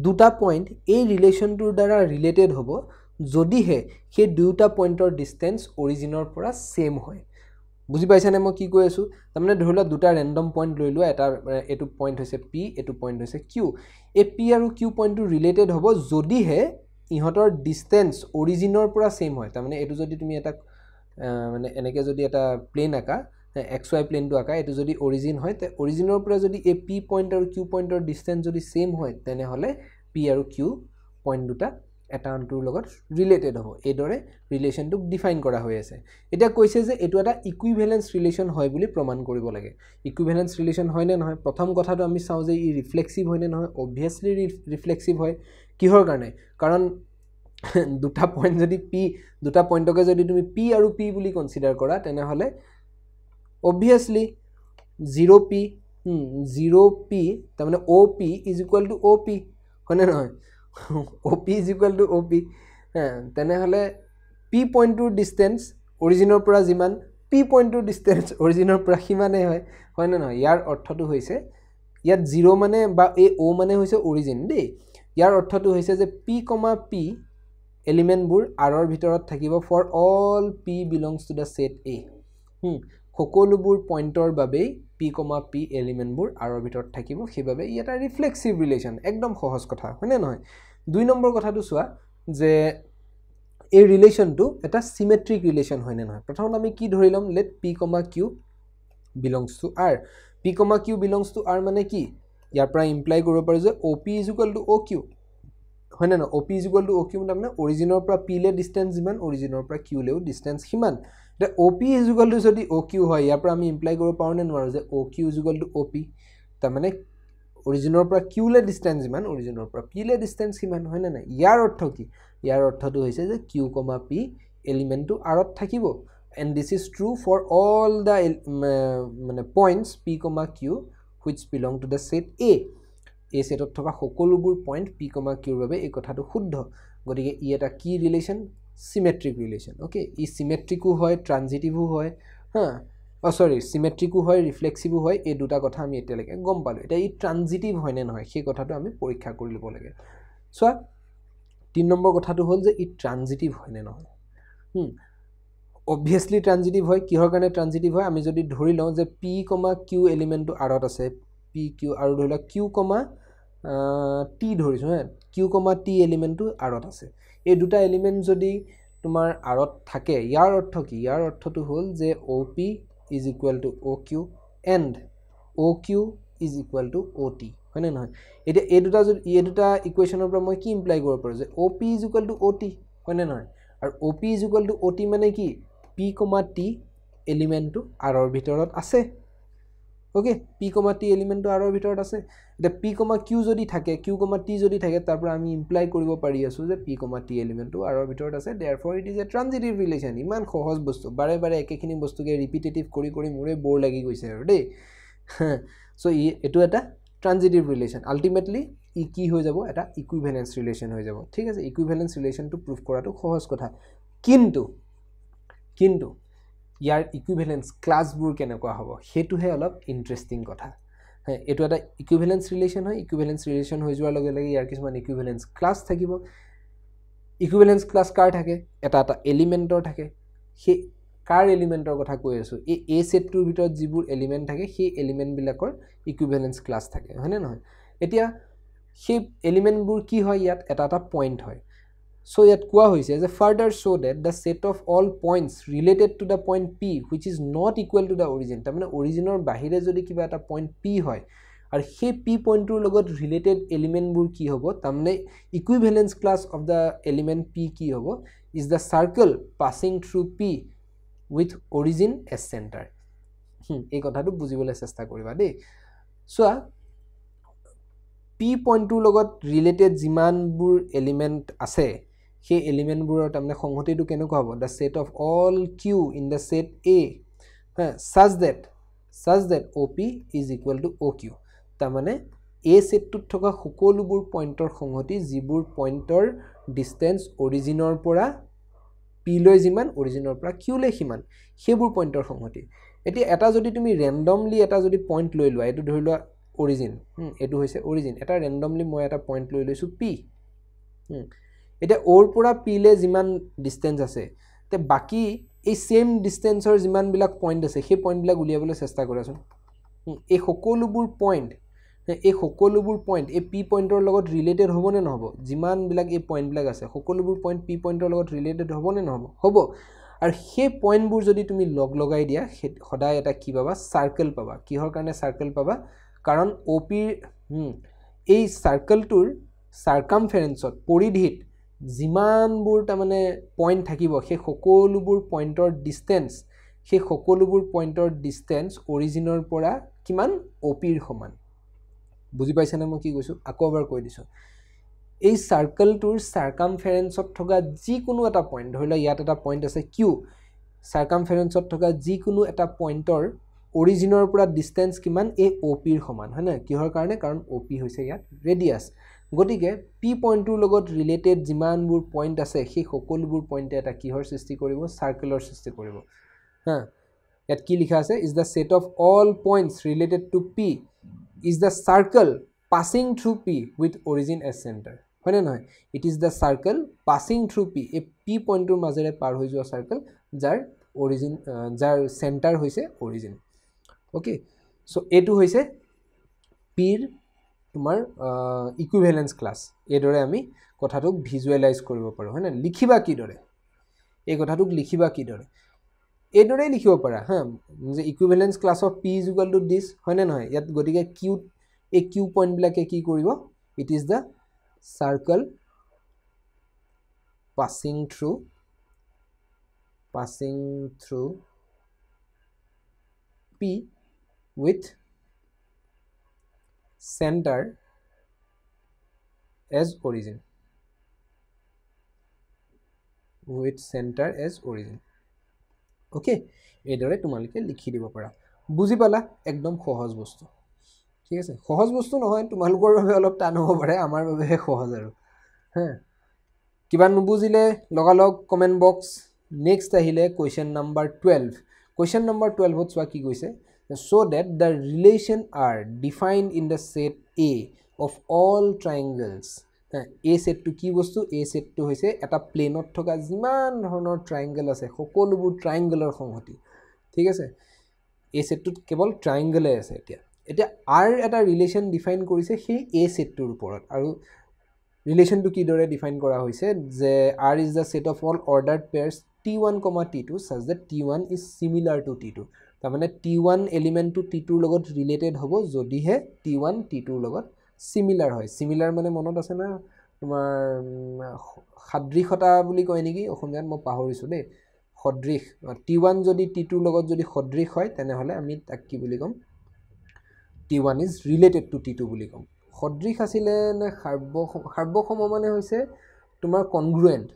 দুটা পইণ্ট এই ৰিলেশ্যনটোৰ দ্বাৰা ৰিলেটেড হ'ব যদিহে সেই দুয়োটা পইণ্টৰ ডিষ্টেঞ্চ অৰিজিনৰ পৰা ছেম হয় বুজি পাইছেনে মই কি কৈ আছোঁ তাৰমানে ধৰি লোৱা দুটা ৰেণ্ডম পইণ্ট লৈ লোৱা এটা এইটো পইণ্ট হৈছে পি এইটো পইণ্ট হৈছে কিউ এই পি আৰু কিউ পইণ্টটো ৰিলেটেড হ'ব যদিহে ইহঁতৰ ডিষ্টেঞ্চ অৰিজিনৰ পৰা ছেম হয় তাৰমানে এইটো যদি তুমি এটা মানে এনেকৈ যদি এটা প্লেন আঁকা এক্স ৱাই প্লেনটো আঁকা এইটো যদি অৰিজিন হয় তে অৰিজিনৰ পৰা যদি এই পি পইণ্ট আৰু কিউ পইণ্টৰ ডিষ্টেঞ্চ যদি ছেম হয় তেনেহ'লে পি আৰু কিউ পইণ্ট দুটা এটা আনটোৰ লগত ৰিলেটেড হ'ব এইদৰে ৰিলেশ্যনটোক ডিফাইন কৰা হৈ আছে এতিয়া কৈছে যে এইটো এটা ইকুইভেলেঞ্চ ৰিলেশ্যন হয় বুলি প্ৰমাণ কৰিব লাগে ৰিলেচন হয় নে নহয় প্ৰথম কথাটো আমি চাওঁ যে ই ৰিফ্লেক্সিভ হয় নে নহয় অভিয়াছলি ৰিফ্লেক্সিভ হয় কিহৰ কাৰণে কাৰণ *laughs* দুটা পইণ্ট যদি পি দুটা পইণ্টকে যদি তুমি পি আৰু পি বুলি কনচিডাৰ কৰা তেনেহ'লে obviously zero' P zero' P তাৰমানে O' P is equal to O' P হয়নে নহয় O' P is equal to O' P তেনেহ'লে পি পইণ্টটোৰ ডিষ্টেঞ্চ অৰিজিনৰ পৰা যিমান পি পইণ্টটোৰ ডিষ্টেঞ্চ অৰিজিনৰ পৰা সিমানেই হয় নে নহয় ইয়াৰ অৰ্থটো হৈছে ইয়াত জিৰ' মানে বা এই অ' মানে হৈছে অৰিজিন দেই ইয়াৰ অৰ্থটো হৈছে যে পি কমা পি এলিমেণ্টবোৰ আৰৰ ভিতৰত থাকিব for all P belongs to the set A সকলোবোৰ পইণ্টৰ বাবেই পি কমা পি এলিমেণ্টবোৰ আৰৰ ভিতৰত থাকিব সেইবাবে ই এটা ৰিফ্লেক্সিভ ৰিলেশ্যন একদম সহজ কথা হয়নে নহয় দুই নম্বৰ কথাটো চোৱা যে এই ৰিলেশ্যনটো এটা চিমেট্ৰিক ৰিলেশ্যন হয়নে নহয় প্ৰথমতে আমি কি ধৰি ল'ম let P comma Q belongs to R P comma Q belongs to R মানে কি ইয়াৰ পৰা ইমপ্লাই কৰিব পাৰোঁ যে O' P is equal to O' Q হয়নে নহয় O' P is equal to O' Q মানে তাৰমানে অৰিজিনৰ পৰা পিলে ডিষ্টেঞ্চ যিমান অৰিজিনৰ পৰা কিউলেও ডিষ্টেঞ্চ সিমান এতিয়া অ' পি ইজুগলটো যদি অ' কিউ হয় ইয়াৰ পৰা আমি ইমপ্লাই কৰিব পাৰোঁনে নোৱাৰোঁ যে অ' কিউ ইজুগলটো অ' পি তাৰমানে অৰিজিনৰ পৰা কিউলে ডিষ্টেঞ্চ যিমান অৰিজিনৰ পৰা পিলে ডিষ্টেঞ্চ সিমান হয়নে নাই ইয়াৰ অৰ্থ কি ইয়াৰ অৰ্থটো হৈছে যে কিউ কমা পি এলিমেণ্টটো আঁৰত থাকিব and this is true for all the মানে points P comma Q which belong to the set A এই ছেটত থকা সকলোবোৰ পইণ্ট পি কমা কিউৰ বাবে এই কথাটো শুদ্ধ গতিকে ই এটা কি ৰিলেশ্যন চিমেট্ৰিক ৰিলেশ্যন অ'কে ই চিমেট্ৰিকো হয় ট্ৰানজিটিভো হয় হা অ চৰি চিমেট্ৰিকো হয় ৰিফ্লেক্সিভো হয় এই দুটা কথা আমি এতিয়ালৈকে গম পালোঁ এতিয়া ই ট্ৰানজিটিভ হয়নে নহয় সেই কথাটো আমি পৰীক্ষা কৰি ল'ব লাগে চোৱা তিনি নম্বৰ কথাটো হ'ল যে ই ট্ৰানজিটিভ হয়নে নহয় অভিয়াছলি ট্ৰানজিটিভ হয় কিহৰ কাৰণে ট্ৰানজিটিভ হয় আমি যদি ধৰি লওঁ যে পি কমা কিউ এলিমেণ্টটো আঁৰত আছে পি কিউ আৰু ধৰি লওক কিউ কমা টি ধৰিছোঁ হে কিউ কমা টি এলিমেণ্টটো আঁৰত আছে এই দুটা এলিমেণ্ট যদি তোমাৰ আৰত থাকে ইয়াৰ অৰ্থ কি ইয়াৰ অৰ্থটো হ'ল যে O' P is equal to O' Q and O' Q is equal to O' T হয়নে নহয় এতিয়া এই দুটা যদি এই দুটা ইকুৱেচনৰ পৰা মই কি ইমপ্লাই কৰিব পাৰোঁ যে O' P is equal to O' T হয়নে নহয় আৰু O' P is equal to O' T মানে কি পি কমা টি এলিমেণ্টটো আঁৰৰ ভিতৰত আছে অ'কে পি কমা টি এলিমেণ্টটো আৰৰ ভিতৰত আছে এতিয়া পি কমা কিউ যদি থাকে কিউ কমা টি যদি থাকে তাৰ পৰা আমি ইমপ্লাই কৰিব পাৰি আছোঁ যে পি কমা টি এলিমেণ্টটো আৰৰ ভিতৰত আছে therefore it is a transitive relation ইমান সহজ বস্তু বাৰে বাৰে একেখিনি বস্তুকে ৰিপিটেটিভ কৰি কৰি মোৰে ব'ৰ লাগি গৈছে আৰু দেই চ' *laughs* ই এইটো এটা ট্ৰানজিটিভ ৰিলেশ্যন আল্টিমেটলি ই কি হৈ যাব এটা ইকুইভেলেঞ্চ ৰিলেশ্যন হৈ যাব ঠিক আছে ইকুইভেলেঞ্চ ৰিলেশ্যনটো প্ৰুভ কৰাটো সহজ কথা কিন্তু কিন্তু ইয়াৰ ইকুইভেলেঞ্চ ক্লাছবোৰ কেনেকুৱা হ'ব সেইটোহে অলপ ইণ্টাৰেষ্টিং কথা এইটো এটা ইকুইভেলেঞ্চ ৰিলেশ্যন হয় ইকুইভেলেঞ্চ ৰিলেশ্যন হৈ যোৱাৰ লগে লগে ইয়াৰ কিছুমান ইকুইভেলেঞ্চ ক্লাছ থাকিব ইকুইভেলেঞ্চ ক্লাছ কাৰ থাকে এটা এটা এলিমেণ্টৰ থাকে সেই কাৰ এলিমেণ্টৰ কথা কৈ আছোঁ এই এ ছেটটোৰ ভিতৰত যিবোৰ এলিমেণ্ট থাকে সেই এলিমেণ্টবিলাকৰ ইকুইভেলেঞ্চ ক্লাছ থাকে হয়নে নহয় এতিয়া সেই এলিমেণ্টবোৰ কি হয় ইয়াত এটা এটা পইণ্ট হয় চ' ইয়াত কোৱা হৈছে as a further show' that the set of all points related to the point P which is not equal to the origin তাৰমানে অৰিজিনৰ বাহিৰে যদি কিবা এটা পইণ্ট পি হয় আৰু সেই পি পইণ্টটোৰ লগত ৰিলেটেড এলিমেণ্টবোৰ কি হ'ব তাৰমানে equivalence class of the element P কি হ'ব is the circle passing through P with origin as centre এই কথাটো বুজিবলৈ চেষ্টা কৰিবা দেই চোৱা পি পইণ্টটোৰ লগত ৰিলেটেড যিমানবোৰ এলিমেণ্ট আছে সেই এলিমেণ্টবোৰৰ তাৰমানে সংহতিটো কেনেকুৱা হ'ব the set of all Q in the set A such that such that O' P is equal to O' Q তাৰমানে এ ছেটটোত থকা সকলোবোৰ পইণ্টৰ সংহতি যিবোৰ পইণ্টৰ ডিষ্টেঞ্চ অৰিজিনৰ পৰা পি লৈ যিমান অৰিজিনৰ পৰা কিউলৈ সিমান সেইবোৰ পইণ্টৰ সংহতি এতিয়া এটা যদি তুমি ৰেণ্ডমলি এটা যদি পইণ্ট লৈ লোৱা এইটো ধৰি লোৱা অৰিজিন এইটো হৈছে অৰিজিন এটা ৰেণ্ডমলি মই এটা পইণ্ট লৈ লৈছোঁ পি এতিয়া অ'ৰ পৰা পিলে যিমান ডিষ্টেঞ্চ আছে এতিয়া বাকী এই ছেম ডিষ্টেঞ্চৰ যিমানবিলাক পইণ্ট আছে সেই পইণ্টবিলাক উলিয়াবলৈ চেষ্টা কৰাচোন এই সকলোবোৰ পইণ্ট এই সকলোবোৰ পইণ্ট এই পি পইণ্টৰ লগত ৰিলেটেড হ'বনে নহ'ব যিমানবিলাক এই পইণ্টবিলাক আছে সকলোবোৰ পইণ্ট পি পইণ্টৰ লগত ৰিলেটেড হ'বনে নহ'ব হ'ব আৰু সেই পইণ্টবোৰ যদি তুমি লগ লগাই দিয়া সেই সদায় এটা কি পাবা চাৰ্কেল পাবা কিহৰ কাৰণে চাৰ্কেল পাবা কাৰণ অ' পিৰ এই চাৰ্কেলটোৰ চাৰ্কামফেৰেঞ্চত পৰিধিত যিমানবোৰ তাৰমানে পইণ্ট থাকিব সেই সকলোবোৰ পইণ্টৰ ডিষ্টেঞ্চ সেই সকলোবোৰ পইণ্টৰ ডিষ্টেঞ্চ অৰিজিনৰ পৰা কিমান অপিৰ সমান বুজি পাইছেনে মই কি কৈছোঁ আকৌ এবাৰ কৈ দিছোঁ এই চাৰ্কলটোৰ চাৰ্কামফেৰেঞ্চত থকা যিকোনো এটা পইণ্ট ধৰি লওক ইয়াত এটা পইণ্ট আছে কিউ চাৰ্কামফেৰেঞ্চত থকা যিকোনো এটা পইণ্টৰ অৰিজিনৰ পৰা ডিষ্টেঞ্চ কিমান এই অ' পিৰ সমান হয়নে কিহৰ কাৰণে কাৰণ অ' পি হৈছে ইয়াত ৰেডিয়াছ গতিকে পি পইণ্টটোৰ লগত ৰিলেটেড যিমানবোৰ পইণ্ট আছে সেই সকলোবোৰ পইণ্টে এটা কিহৰ সৃষ্টি কৰিব চাৰ্কেলৰ সৃষ্টি কৰিব হা ইয়াত কি লিখা আছে is the set of all points related to P is the circle passing through P with origin a centre হয়নে নহয় it is the circle passing through P এই পি পইণ্টটোৰ মাজেৰে পাৰ হৈ যোৱা চাৰ্কেল যাৰ অৰিজিন যাৰ চেণ্টাৰ হৈছে অৰিজিন অ'কে চ' এইটো হৈছে পিৰ তোমাৰ ইকুইভেলেঞ্চ ক্লাছ এইদৰে আমি কথাটোক ভিজুৱেলাইজ কৰিব পাৰোঁ হয়নে লিখিবা কিদৰে এই কথাটোক লিখিবা কিদৰে এইদৰেই লিখিব পাৰা হা যে equivalence class of P is equal to this হয়নে নহয় ইয়াত গতিকে কিউ এই কিউ পইণ্টবিলাকে কি কৰিব it is the circle passing through passing through P with center as origin with center as origin okay এইদৰে তোমালোকে লিখি দিব পাৰা বুজি পালা একদম সহজ বস্তু ঠিক আছে সহজ বস্তু নহয় তোমালোকৰ বাবে অলপ টান হ'ব পাৰে আমাৰ বাবেহে সহজ আৰু হা কিবা নুবুজিলে লগালগ কমেণ্ট বক্স নেক্সট আহিলে question number twelve question number টুৱেল্ভত চোৱা কি গৈছে so that the relation r defined in the set a of all triangles a set to ki bostu a set to hoise eta plane ot thoka jiman dhoronor triangle ase sokolu bu triangle r khongoti thik ase a set to kebol triangle e ase eta eta r eta relation define korise sei a set to uporot aru relation to ki dore define kora hoise je r is the set of all ordered pairs t1 comma t2 such that t1 is similar to t2 তাৰমানে টি ওৱান এলিমেণ্টটো টি টুৰ লগত ৰিলেটেড হ'ব যদিহে টি ওৱান টি টুৰ লগত চিমিলাৰ হয় চিমিলাৰ মানে মনত আছে না তোমাৰ সাদৃশতা বুলি কয় নেকি অসমীয়াত মই পাহৰিছোঁ দেই সদৃশ টি ওৱান যদি টি টুৰ লগত যদি সদৃশ হয় তেনেহ'লে আমি তাক কি বুলি ক'ম T one is related to T two বুলি ক'ম সদৃশ আছিলে নে সাৰ্ব সাৰ্বসম মানে হৈছে তোমাৰ কনগ্ৰুৱেণ্ট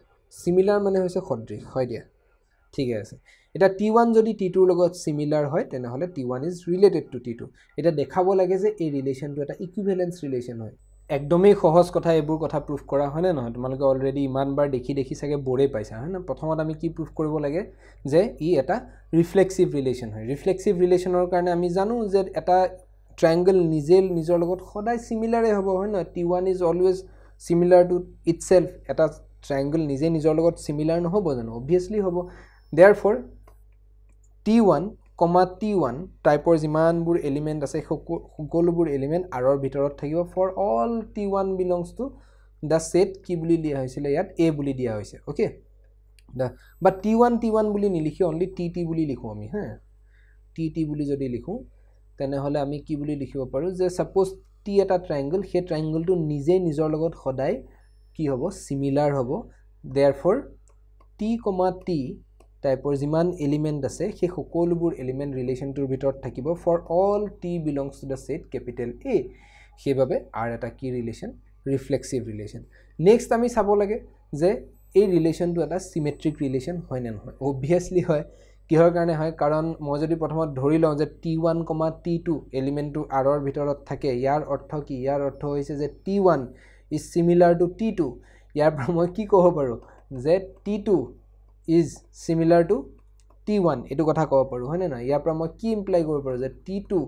চিমিলাৰ মানে হৈছে সদৃশ হয় দিয়া ঠিকে আছে এতিয়া টি ওৱান যদি টি টুৰ লগত চিমিলাৰ হয় তেনেহ'লে T one is related to T two এতিয়া দেখাব লাগে যে এই ৰিলেশ্যনটো এটা ইকুইভেলেঞ্চ ৰিলেশ্যন হয় একদমেই সহজ কথা এইবোৰ কথা প্ৰুফ কৰা হয়নে নহয় তোমালোকে অলৰেডি ইমানবাৰ দেখি দেখি চাগে বৰেই পাইছা হয় ন প্ৰথমত আমি কি প্ৰুভ কৰিব লাগে যে ই এটা ৰিফ্লেক্সিভ ৰিলেশ্যন হয় ৰিফ্লেক্সিভ ৰিলেশ্যনৰ কাৰণে আমি জানো যে এটা ট্ৰায়েংগল নিজে নিজৰ লগত সদায় চিমিলাৰে হ'ব হয় নহয় T one is always similar to itself এটা ট্ৰায়েংগল নিজে নিজৰ লগত চিমিলাৰ নহ'ব জানো অভিয়াছলি হ'ব therefore T one comma T one টাইপৰ যিমানবোৰ এলিমেণ্ট আছে সকলোবোৰ এলিমেণ্ট আৰৰ ভিতৰত থাকিব for all T one belongs to the set কি বুলি দিয়া হৈছিলে ইয়াত এ বুলি দিয়া হৈছে অ'কে বা টি ওৱান টি ওৱান বুলি নিলিখি অনলি টি টি বুলি লিখোঁ আমি হা টি টি বুলি যদি লিখোঁ তেনেহ'লে আমি কি বুলি লিখিব পাৰোঁ যে ছাপ'জ টি এটা ট্ৰাইংগল সেই ট্ৰাইংগলটো নিজে নিজৰ লগত সদায় কি হ'ব ছিমিলাৰ হ'ব therefore T comma T টাইপৰ যিমান এলিমেণ্ট আছে সেই সকলোবোৰ এলিমেণ্ট ৰিলেশ্যনটোৰ ভিতৰত থাকিব for all T belongs to the set capital A সেইবাবে আৰ এটা কি ৰিলেশ্যন ৰিফ্লেক্সিভ ৰিলেশ্যন নেক্সট আমি চাব লাগে যে এই ৰিলেশ্যনটো এটা চিমেট্ৰিক ৰিলেশ্যন হয় নে নহয় অভিয়াছলি হয় কিহৰ কাৰণে হয় কাৰণ মই যদি প্ৰথমত ধৰি লওঁ যে T one comma T two এলিমেণ্টটো আৰৰ ভিতৰত থাকে ইয়াৰ অৰ্থ কি ইয়াৰ অৰ্থ হৈছে যে T one is similar to T two ইয়াৰ পৰা মই কি ক'ব পাৰোঁ যে T two is similar to T one এইটো কথা ক'ব পাৰোঁ হয়নে নহয় ইয়াৰ পৰা মই কি ইমপ্লাই কৰিব পাৰোঁ যে T two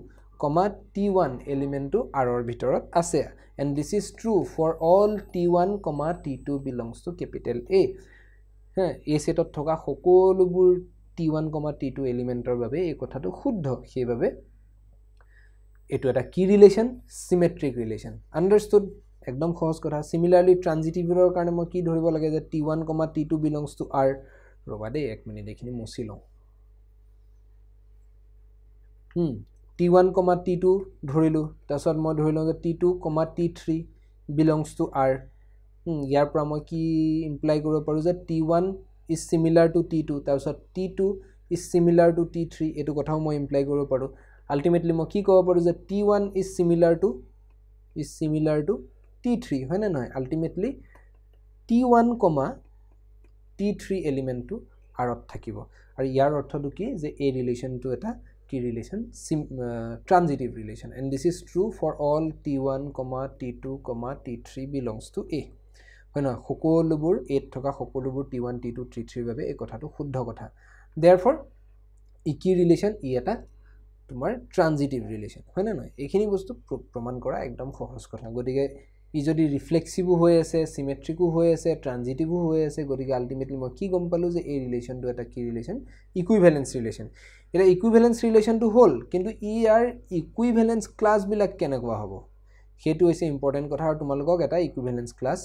comma T one এলিমেণ্টটো আৰৰ ভিতৰত আছে and this is true for all T one comma T two belongs to capital A হে এ ছেটত থকা সকলোবোৰ T one comma T two এলিমেণ্টৰ বাবে এই কথাটো শুদ্ধ সেইবাবে এইটো এটা কি ৰিলেশ্যন চিমেট্ৰিক ৰিলেশ্যন আণ্ডাৰষ্টুড একদম সহজ কথা চিমিলাৰলি ট্ৰানজিটিভৰ কাৰণে মই কি ধৰিব লাগে যে T one comma T two belongs to R ৰ'বা দেই এক মিনিট এইখিনি মচি লওঁ T one comma T two ধৰিলোঁ তাৰপিছত মই ধৰি লওঁ যে T two comma T three belongs to R ইয়াৰ পৰা মই কি ইমপ্লাই কৰিব পাৰোঁ যে T one is similar to T two তাৰপিছত T two is similar to T three এইটো কথাও মই ইমপ্লাই কৰিব পাৰোঁ আল্টিমেটলি মই কি ক'ব পাৰোঁ যে T one is similar to is similar to T three হয়নে নহয় ultimately T one comma T three এলিমেণ্টটো আঁৰত থাকিব আৰু ইয়াৰ অৰ্থটো কি যে এই ৰিলেশ্যনটো এটা কি ৰিলেশ্যন চিম transitive relation and this is true for all T one comma T two comma T three belongs to A হয় নহয় সকলোবোৰ এত থকা সকলোবোৰ T one T two T থ্ৰীৰ বাবে এই কথাটো শুদ্ধ কথা দেয়াৰ ফৰ ই কি ৰিলেশ্যন ই এটা তোমাৰ ট্ৰানজিটিভ ৰিলেশ্যন হয়নে নহয় এইখিনি বস্তু প্ৰমাণ কৰা একদম সহজ কথা গতিকে ই যদি ৰিফ্লেক্সিভো হৈ আছে চিমেট্ৰিকো হৈ আছে ট্ৰানজিটিভো হৈ আছে গতিকে আল্টিমেটলি মই কি গম পালোঁ যে এই ৰিলেশ্যনটো এটা কি ৰিলেশ্যন ইকুইভেলেঞ্চ ৰিলেশ্যন এতিয়া ইকুইভেলেঞ্চ ৰিলেশ্যনটো হ'ল কিন্তু ইয়াৰ ইকুইভেলেঞ্চ ক্লাছবিলাক কেনেকুৱা হ'ব সেইটো হৈছে ইম্পৰ্টেণ্ট কথা আৰু তোমালোকক এটা ইকুইভেলেঞ্চ ক্লাছ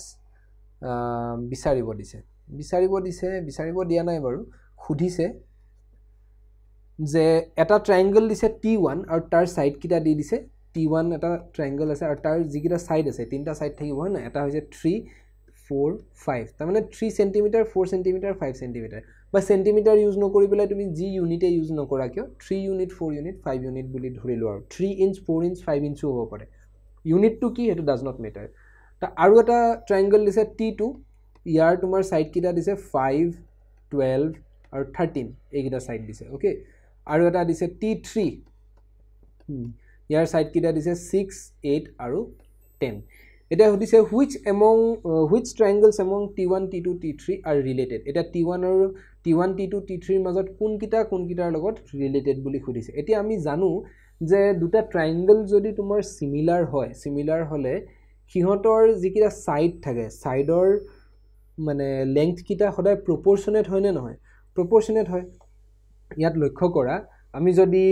বিচাৰিব দিছে বিচাৰিব দিছে বিচাৰিব দিয়া নাই বাৰু সুধিছে যে এটা ট্ৰাইংগল দিছে টি ওৱান আৰু তাৰ ছাইডকেইটা দি দিছে টি ওৱান এটা ট্ৰেংগল আছে আৰু তাৰ যিকেইটা ছাইড আছে তিনিটা ছাইড থাকিব হয় নহয় এটা হৈছে থ্ৰী ফ'ৰ ফাইভ তাৰমানে three centimetre four centimetre five centimetre বা চেণ্টিমিটাৰ ইউজ নকৰি পেলাই তুমি যি ইউনিটে ইউজ নকৰা কিয় three unit four unit five unit বুলি ধৰি লোৱা আৰু three inch four inch five ইঞ্চো হ'ব পাৰে ইউনিটটো কি সেইটো ডাজ নট মেটাৰ তা আৰু এটা ট্ৰাইংগল দিছে টি টু ইয়াৰ তোমাৰ ছাইডকেইটা দিছে ফাইভ টুৱেলভ আৰু থাৰ্টিন এইকেইটা ছাইড দিছে অ'কে আৰু এটা দিছে টি থ্ৰী ইয়াৰ চাইডকেইটা দিছে ছিক্স এইট আৰু টেন এতিয়া সুধিছে which among which triangles among T one T two T three আৰু ৰিলেটেড এতিয়া টি ওৱান আৰু T one T two T থ্ৰীৰ মাজত কোনকেইটা কোনকেইটাৰ লগত ৰিলেটেড বুলি সুধিছে এতিয়া আমি জানো যে দুটা ট্ৰাইংগল যদি তোমাৰ ছিমিলাৰ হয় ছিমিলাৰ হ'লে সিহঁতৰ যিকেইটা ছাইড থাকে ছাইডৰ মানে লেংথকেইটা সদায় প্ৰপৰশ্যনেট হয়নে নহয় প্ৰপৰচনেট হয় ইয়াত লক্ষ্য কৰা আমি যদি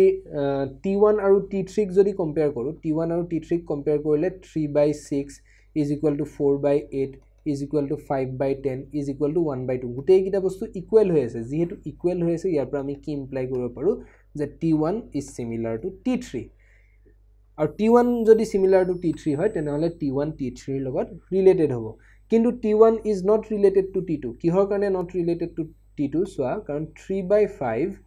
টি ওৱান আৰু টি থ্ৰীক যদি কম্পেয়াৰ কৰোঁ টি ওৱান আৰু টি থ্ৰীক কম্পেয়াৰ কৰিলে three by six is equal to four by eight is equal to five by ten is equal to one by two গোটেইকেইটা বস্তু ইকুৱেল হৈ আছে যিহেতু ইকুৱেল হৈ আছে ইয়াৰ পৰা আমি কি ইমপ্লাই কৰিব পাৰোঁ যে T one is similar to T three আৰু টি ওৱান যদি চিমিলাৰ টু টি থ্ৰী হয় তেনেহ'লে টি ওৱান টি থ্ৰীৰ লগত ৰিলেটেড হ'ব কিন্তু T one is not related to T two কিহৰ কাৰণে not related to T two চোৱা কাৰণ three by five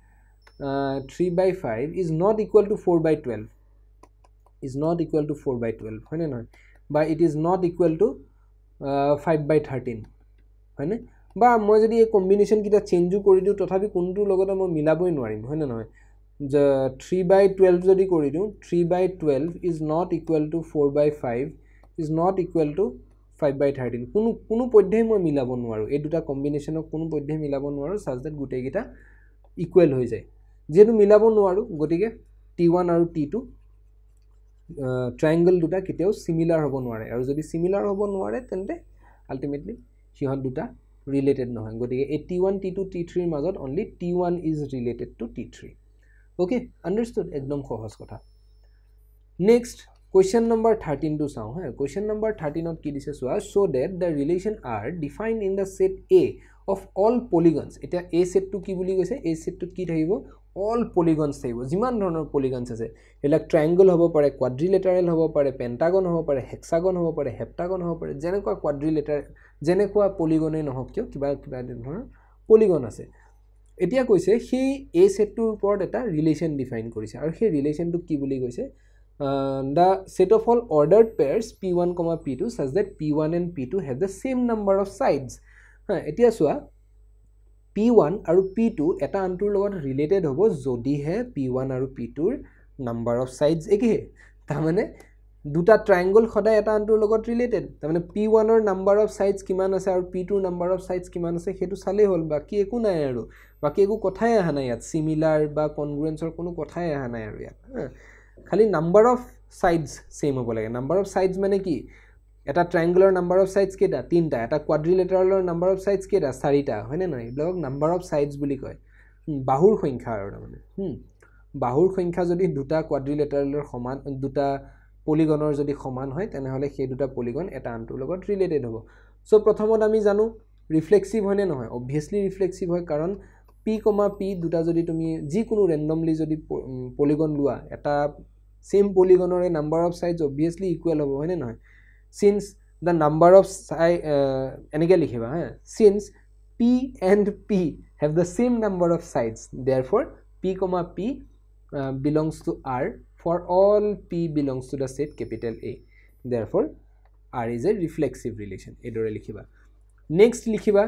three by five is not equal to four by twelve is not equal to four by twelve হয়নে নহয় বা it is not equal to five by thirteen হয়নে বা মই যদি এই কম্বিনেশ্যনকেইটা চেঞ্জো কৰি দিওঁ তথাপি কোনটোৰ লগতে মই মিলাবই নোৱাৰিম হয়নে নহয় যে থ্ৰী বাই টুৱেল্ভ যদি কৰি দিওঁ three by twelve is not equal to four by five is not equal to five by thirteen কোনো কোনো পধ্যেই মই মিলাব নোৱাৰোঁ এই দুটা কম্বিনেশ্যনক কোনো পধ্যেই মিলাব নোৱাৰোঁ চাজ দেট গোটেইকেইটা ইকুৱেল হৈ যায় যিহেতু মিলাব নোৱাৰোঁ গতিকে টি ওৱান আৰু টি টু ট্ৰায়েংগল দুটা কেতিয়াও চিমিলাৰ হ'ব নোৱাৰে আৰু যদি চিমিলাৰ হ'ব নোৱাৰে তেন্তে আল্টিমেটলি সিহঁত দুটা ৰিলেটেড নহয় গতিকে এই T one T two T থ্ৰীৰ মাজত only T one is related to T three okay understood একদম সহজ কথা নেক্সট কুৱেশ্যন নম্বৰ থাৰ্টিনটো চাওঁ হে কুৱেশ্যন নম্বৰ থাৰ্টিনত কি দিছে চোৱা so' that the relation R define in the set A of all polygons এতিয়া এ ছেটটো কি বুলি কৈছে এ ছেটটোত কি থাকিব অল পলিগনছ থাকিব যিমান ধৰণৰ পলিগনছ আছে এইবিলাক ট্ৰাইংগল হ'ব পাৰে কোৱাড্ৰিলেটাৰেল হ'ব পাৰে পেণ্টাগন হ'ব পাৰে হেক্সাগন হ'ব পাৰে হেপ্টাগন হ'ব পাৰে যেনেকুৱা কোৱাড্ৰিলেটাৰ যেনেকুৱা পলিগনেই নহওক কিয় কিবা কিবা ধৰণৰ পলিগন আছে এতিয়া কৈছে সেই এ ছেটটোৰ ওপৰত এটা ৰিলেশ্যন ডিফাইন কৰিছে আৰু সেই ৰিলেশ্যনটো কি বুলি কৈছে the set of all ordered pairs P one comma P two such that P one and P two have the same number of sides হা এতিয়া চোৱা পি ওৱান আৰু পি টু এটা আনটোৰ লগত ৰিলেটেড হ'ব যদিহে পি ওৱান আৰু পি টুৰ নাম্বাৰ অফ চাইজ একেহে তাৰমানে দুটা ট্ৰাংগল সদায় এটা আনটোৰ লগত ৰিলেটেড তাৰমানে পি ওৱানৰ নাম্বাৰ অফ চাইজ কিমান আছে আৰু পি টুৰ নাম্বাৰ অফ চাইজ কিমান আছে সেইটো চালেই হ'ল বাকী একো নাই আৰু বাকী একো কথাই অহা নাই ইয়াত চিমিলাৰ বা কনগ্ৰুৱেঞ্চৰ কোনো কথাই অহা নাই আৰু ইয়াত খালী নাম্বাৰ অফ চাইজ চেম হ'ব লাগে নাম্বাৰ অফ চাইজ মানে কি এটা ট্ৰাইংগুলাৰ নাম্বাৰ অফ ছাইডছ কেইটা তিনিটা এটা কোৱাড্ৰিলেটাৰেলৰ নাম্বাৰ অফ ছাইডছ কেইটা চাৰিটা হয়নে নহয় এইবিলাকক নাম্বাৰ অফ ছাইডছ বুলি কয় বাহুৰ সংখ্যা আৰু তাৰমানে বাহুৰ সংখ্যা যদি দুটা কোৱাড্ৰিলেটাৰেলৰ সমান দুটা পলিগনৰ যদি সমান হয় তেনেহ'লে সেই দুটা পলিগন এটা আনটোৰ লগত ৰিলেটেড হ'ব চ' প্ৰথমত আমি জানো ৰিফ্লেক্সিভ হয়নে নহয় অভিয়াছলি ৰিফ্লেক্সিভ হয় কাৰণ পি কমা পি দুটা যদি তুমি যিকোনো ৰেণ্ডমলি যদি পলিগন লোৱা এটা ছেম পলিগনৰে number of sides obviously equal হ'ব হয়নে নহয় since the number of psi এনেকৈ লিখিবা হা since p and p have the same number of sides therefore p comma p uh, belongs to r for all p belongs to the set capital a therefore r is a reflexive relation এইদৰে লিখিবা next লিখিবা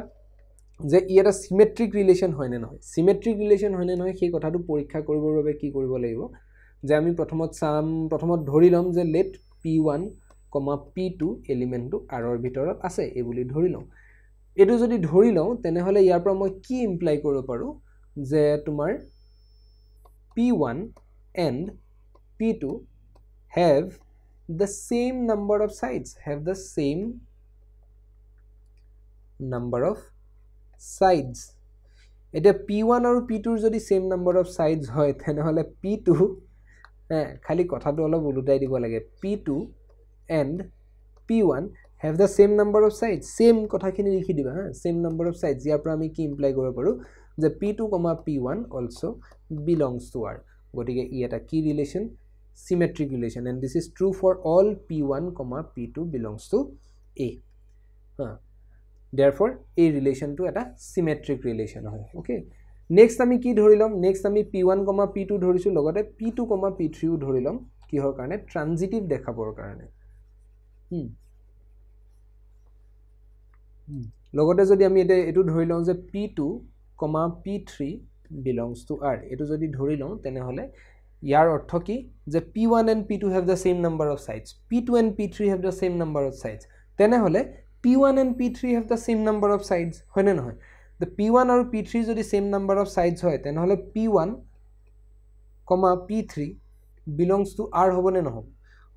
যে ই এটা চিমেট্ৰিক ৰিলেশ্যন হয়নে নহয় চিমেট্ৰিক ৰিলেশ্যন হয়নে নহয় সেই কথাটো পৰীক্ষা কৰিবৰ বাবে কি কৰিব লাগিব যে আমি প্ৰথমত চাম প্ৰথমত ধৰি ল'ম যে let P one comma P two এলিমেণ্টটো আৰৰ ভিতৰত আছে এইবুলি ধৰি লওঁ এইটো যদি ধৰি লওঁ তেনেহ'লে ইয়াৰ পৰা মই কি ইমপ্লাই কৰিব পাৰোঁ যে তোমাৰ P one and P two have the same number of sides have the same number of sides এতিয়া পি ওৱান আৰু পি টুৰ যদি ছেইম নাম্বাৰ অফ চাইডছ হয় *laughs* তেনেহ'লে পি টু খালি কথাটো অলপ ওলোটাই দিব লাগে P two and P one have the same number of চাইজ চেম কথাখিনি লিখি দিবা হা চেম নাম্বাৰ অফ চাইজ ইয়াৰ পৰা আমি কি ইমপ্লাই কৰিব পাৰোঁ যে P two comma P one also' belongs to R গতিকে ই এটা কি relation symmetric relation and this is true for all P one comma P two belongs to A therefore এই ৰিলেশ্যনটো এটা চিমেট্ৰিক ৰিলেশ্যন হয় অ'কে নেক্সট আমি কি ধৰি ল'ম নেক্সট আমি P one comma P two ধৰিছোঁ লগতে পি টু কমা পি থ্ৰীও ধৰি ল'ম কিহৰ কাৰণে ট্ৰানজিটিভ দেখাবৰ কাৰণে লগতে যদি আমি এতিয়া এইটো ধৰি লওঁ যে P two comma P three belongs to R এইটো যদি ধৰি লওঁ তেনেহ'লে ইয়াৰ অৰ্থ কি যে P one and P two have the same number of sides P two and P three have the same number of sides তেনেহ'লে P one and P three have the same number of sides হয়নে নহয় দ্য পি ওৱান আৰু পি থ্ৰী যদি ছেইম নাম্বাৰ অফ ছাইডছ হয় তেনেহ'লে P one comma P three belongs to R হ'বনে নহ'ব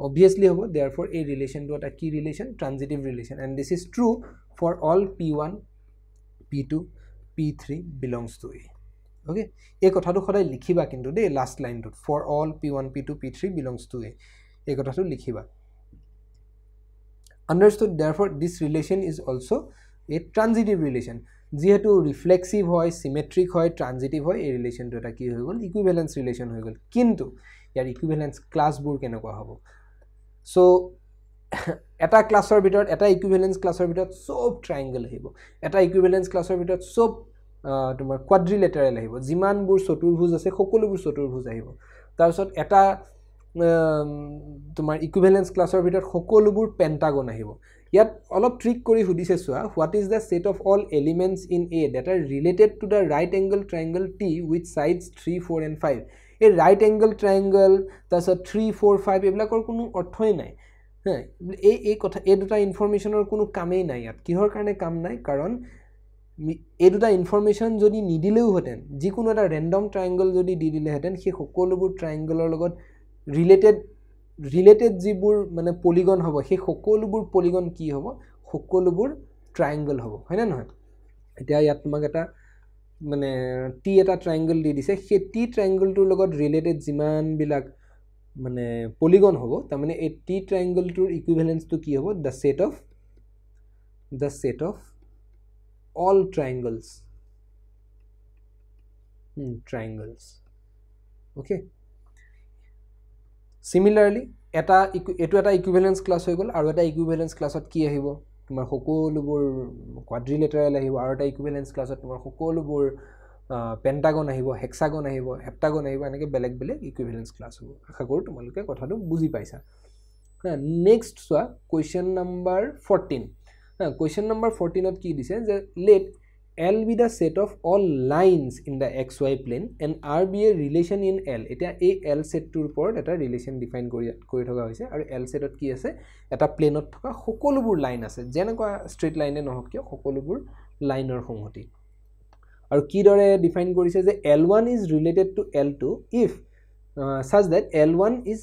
অবভিয়াছলি হ'ব দেয়াৰ ফৰ এই ৰিলেশ্যনটো এটা কি relation transitive relation and this is true for all P one P two P three belongs to ই অ'কে এই কথাটো সদায় লিখিবা কিন্তু দেই লাষ্ট লাইনটোত for all P one P two P three belongs to A এই কথাটো লিখিবা understood therefore this relation is also' a transitive relation যিহেতু ৰিফ্লেক্সিভ হয় চিমেট্ৰিক হয় ট্ৰানজিটিভ হয় এই ৰিলেশ্যনটো এটা কি হৈ গ'ল ইকুইভেলেঞ্চ ৰিলেশ্যন হৈ গ'ল কিন্তু ইয়াৰ ইকুইভেলেঞ্চ ক্লাছবোৰ কেনেকুৱা হ'ব চ' *laughs* এটা ক্লাছৰ ভিতৰত এটা ইকুইভেলেঞ্চ ক্লাছৰ ভিতৰত চব ট্ৰাইংগল আহিব এটা ইকুইভেলেঞ্চ ক্লাছৰ ভিতৰত চব তোমাৰ কোৱাড্ৰিলেটাৰেল আহিব যিমানবোৰ চতুৰ্ভুজ আছে সকলোবোৰ চতুৰ্ভুজ আহিব তাৰপিছত এটা তোমাৰ ইকুইভেলেঞ্চ ক্লাছৰ ভিতৰত সকলোবোৰ পেণ্টাগন আহিব ইয়াত অলপ ট্ৰিক কৰি সুধিছে চোৱা what is the set of all elements in A that are related to the right angle triangle T with sides three four and five এই ৰাইট এংগল ট্ৰাইংগল তাৰপিছত থ্ৰী ফ'ৰ ফাইভ এইবিলাকৰ কোনো অৰ্থই নাই এই এই কথা এই দুটা ইনফৰ্মেশ্যনৰ কোনো কামেই নাই ইয়াত কিহৰ কাৰণে কাম নাই কাৰণ এই দুটা ইনফৰ্মেশ্যন যদি নিদিলেওহেঁতেন যিকোনো এটা ৰেণ্ডম ট্ৰাইংগল যদি দি দিলেহেঁতেন সেই সকলোবোৰ ট্ৰাইংগলৰ লগত ৰিলেটেড ৰিলেটেড যিবোৰ মানে পলিগন হ'ব সেই সকলোবোৰ পলিগন কি হ'ব সকলোবোৰ ট্ৰাইংগল হ'ব হয়নে নহয় এতিয়া ইয়াত তোমাক এটা মানে টি এটা ট্ৰাইংগল দি দিছে সেই টি ট্ৰাইংগলটোৰ লগত ৰিলেটেড যিমানবিলাক মানে পলিগন হ'ব তাৰমানে এই টি ট্ৰাইংগলটোৰ ইকুইভেলেঞ্চটো কি হ'ব the set of the set of all triangles triangles okay similarly এটা ইকু এইটো এটা ইকুইভেলেঞ্চ ক্লাছ হৈ গ'ল আৰু এটা ইকুইভেলেঞ্চ ক্লাছত কি আহিব তোমাৰ সকলোবোৰ কোৱাড্ৰিলেটাৰেল আহিব আৰু এটা ইকুইভেলেঞ্চ ক্লাছত তোমাৰ সকলোবোৰ পেণ্টাগন আহিব হেক্সাগন আহিব হেপ্টাগন আহিব এনেকৈ বেলেগ বেলেগ ইকুইভেলেঞ্চ ক্লাছ হ'ব আশা কৰোঁ তোমালোকে কথাটো বুজি পাইছা হা নেক্সট চোৱা কুৱেশ্যন নাম্বাৰ ফৰ্টিন হা কুৱেশ্যন নাম্বাৰ ফৰ্টিনত কি দিছে যে let L be the set of all lines in the X Y plane and R be a relation in L এতিয়া এই এল ছেটটোৰ ওপৰত এটা ৰিলেশ্যন ডিফাইন কৰি কৰি থকা হৈছে আৰু এল ছেটত কি আছে এটা প্লেনত থকা সকলোবোৰ লাইন আছে যেনেকুৱা ষ্ট্ৰীট লাইনে নহওক কিয় সকলোবোৰ লাইনৰ সংহতি আৰু কিদৰে ডিফাইন কৰিছে যে L one is related to L two if such that L one is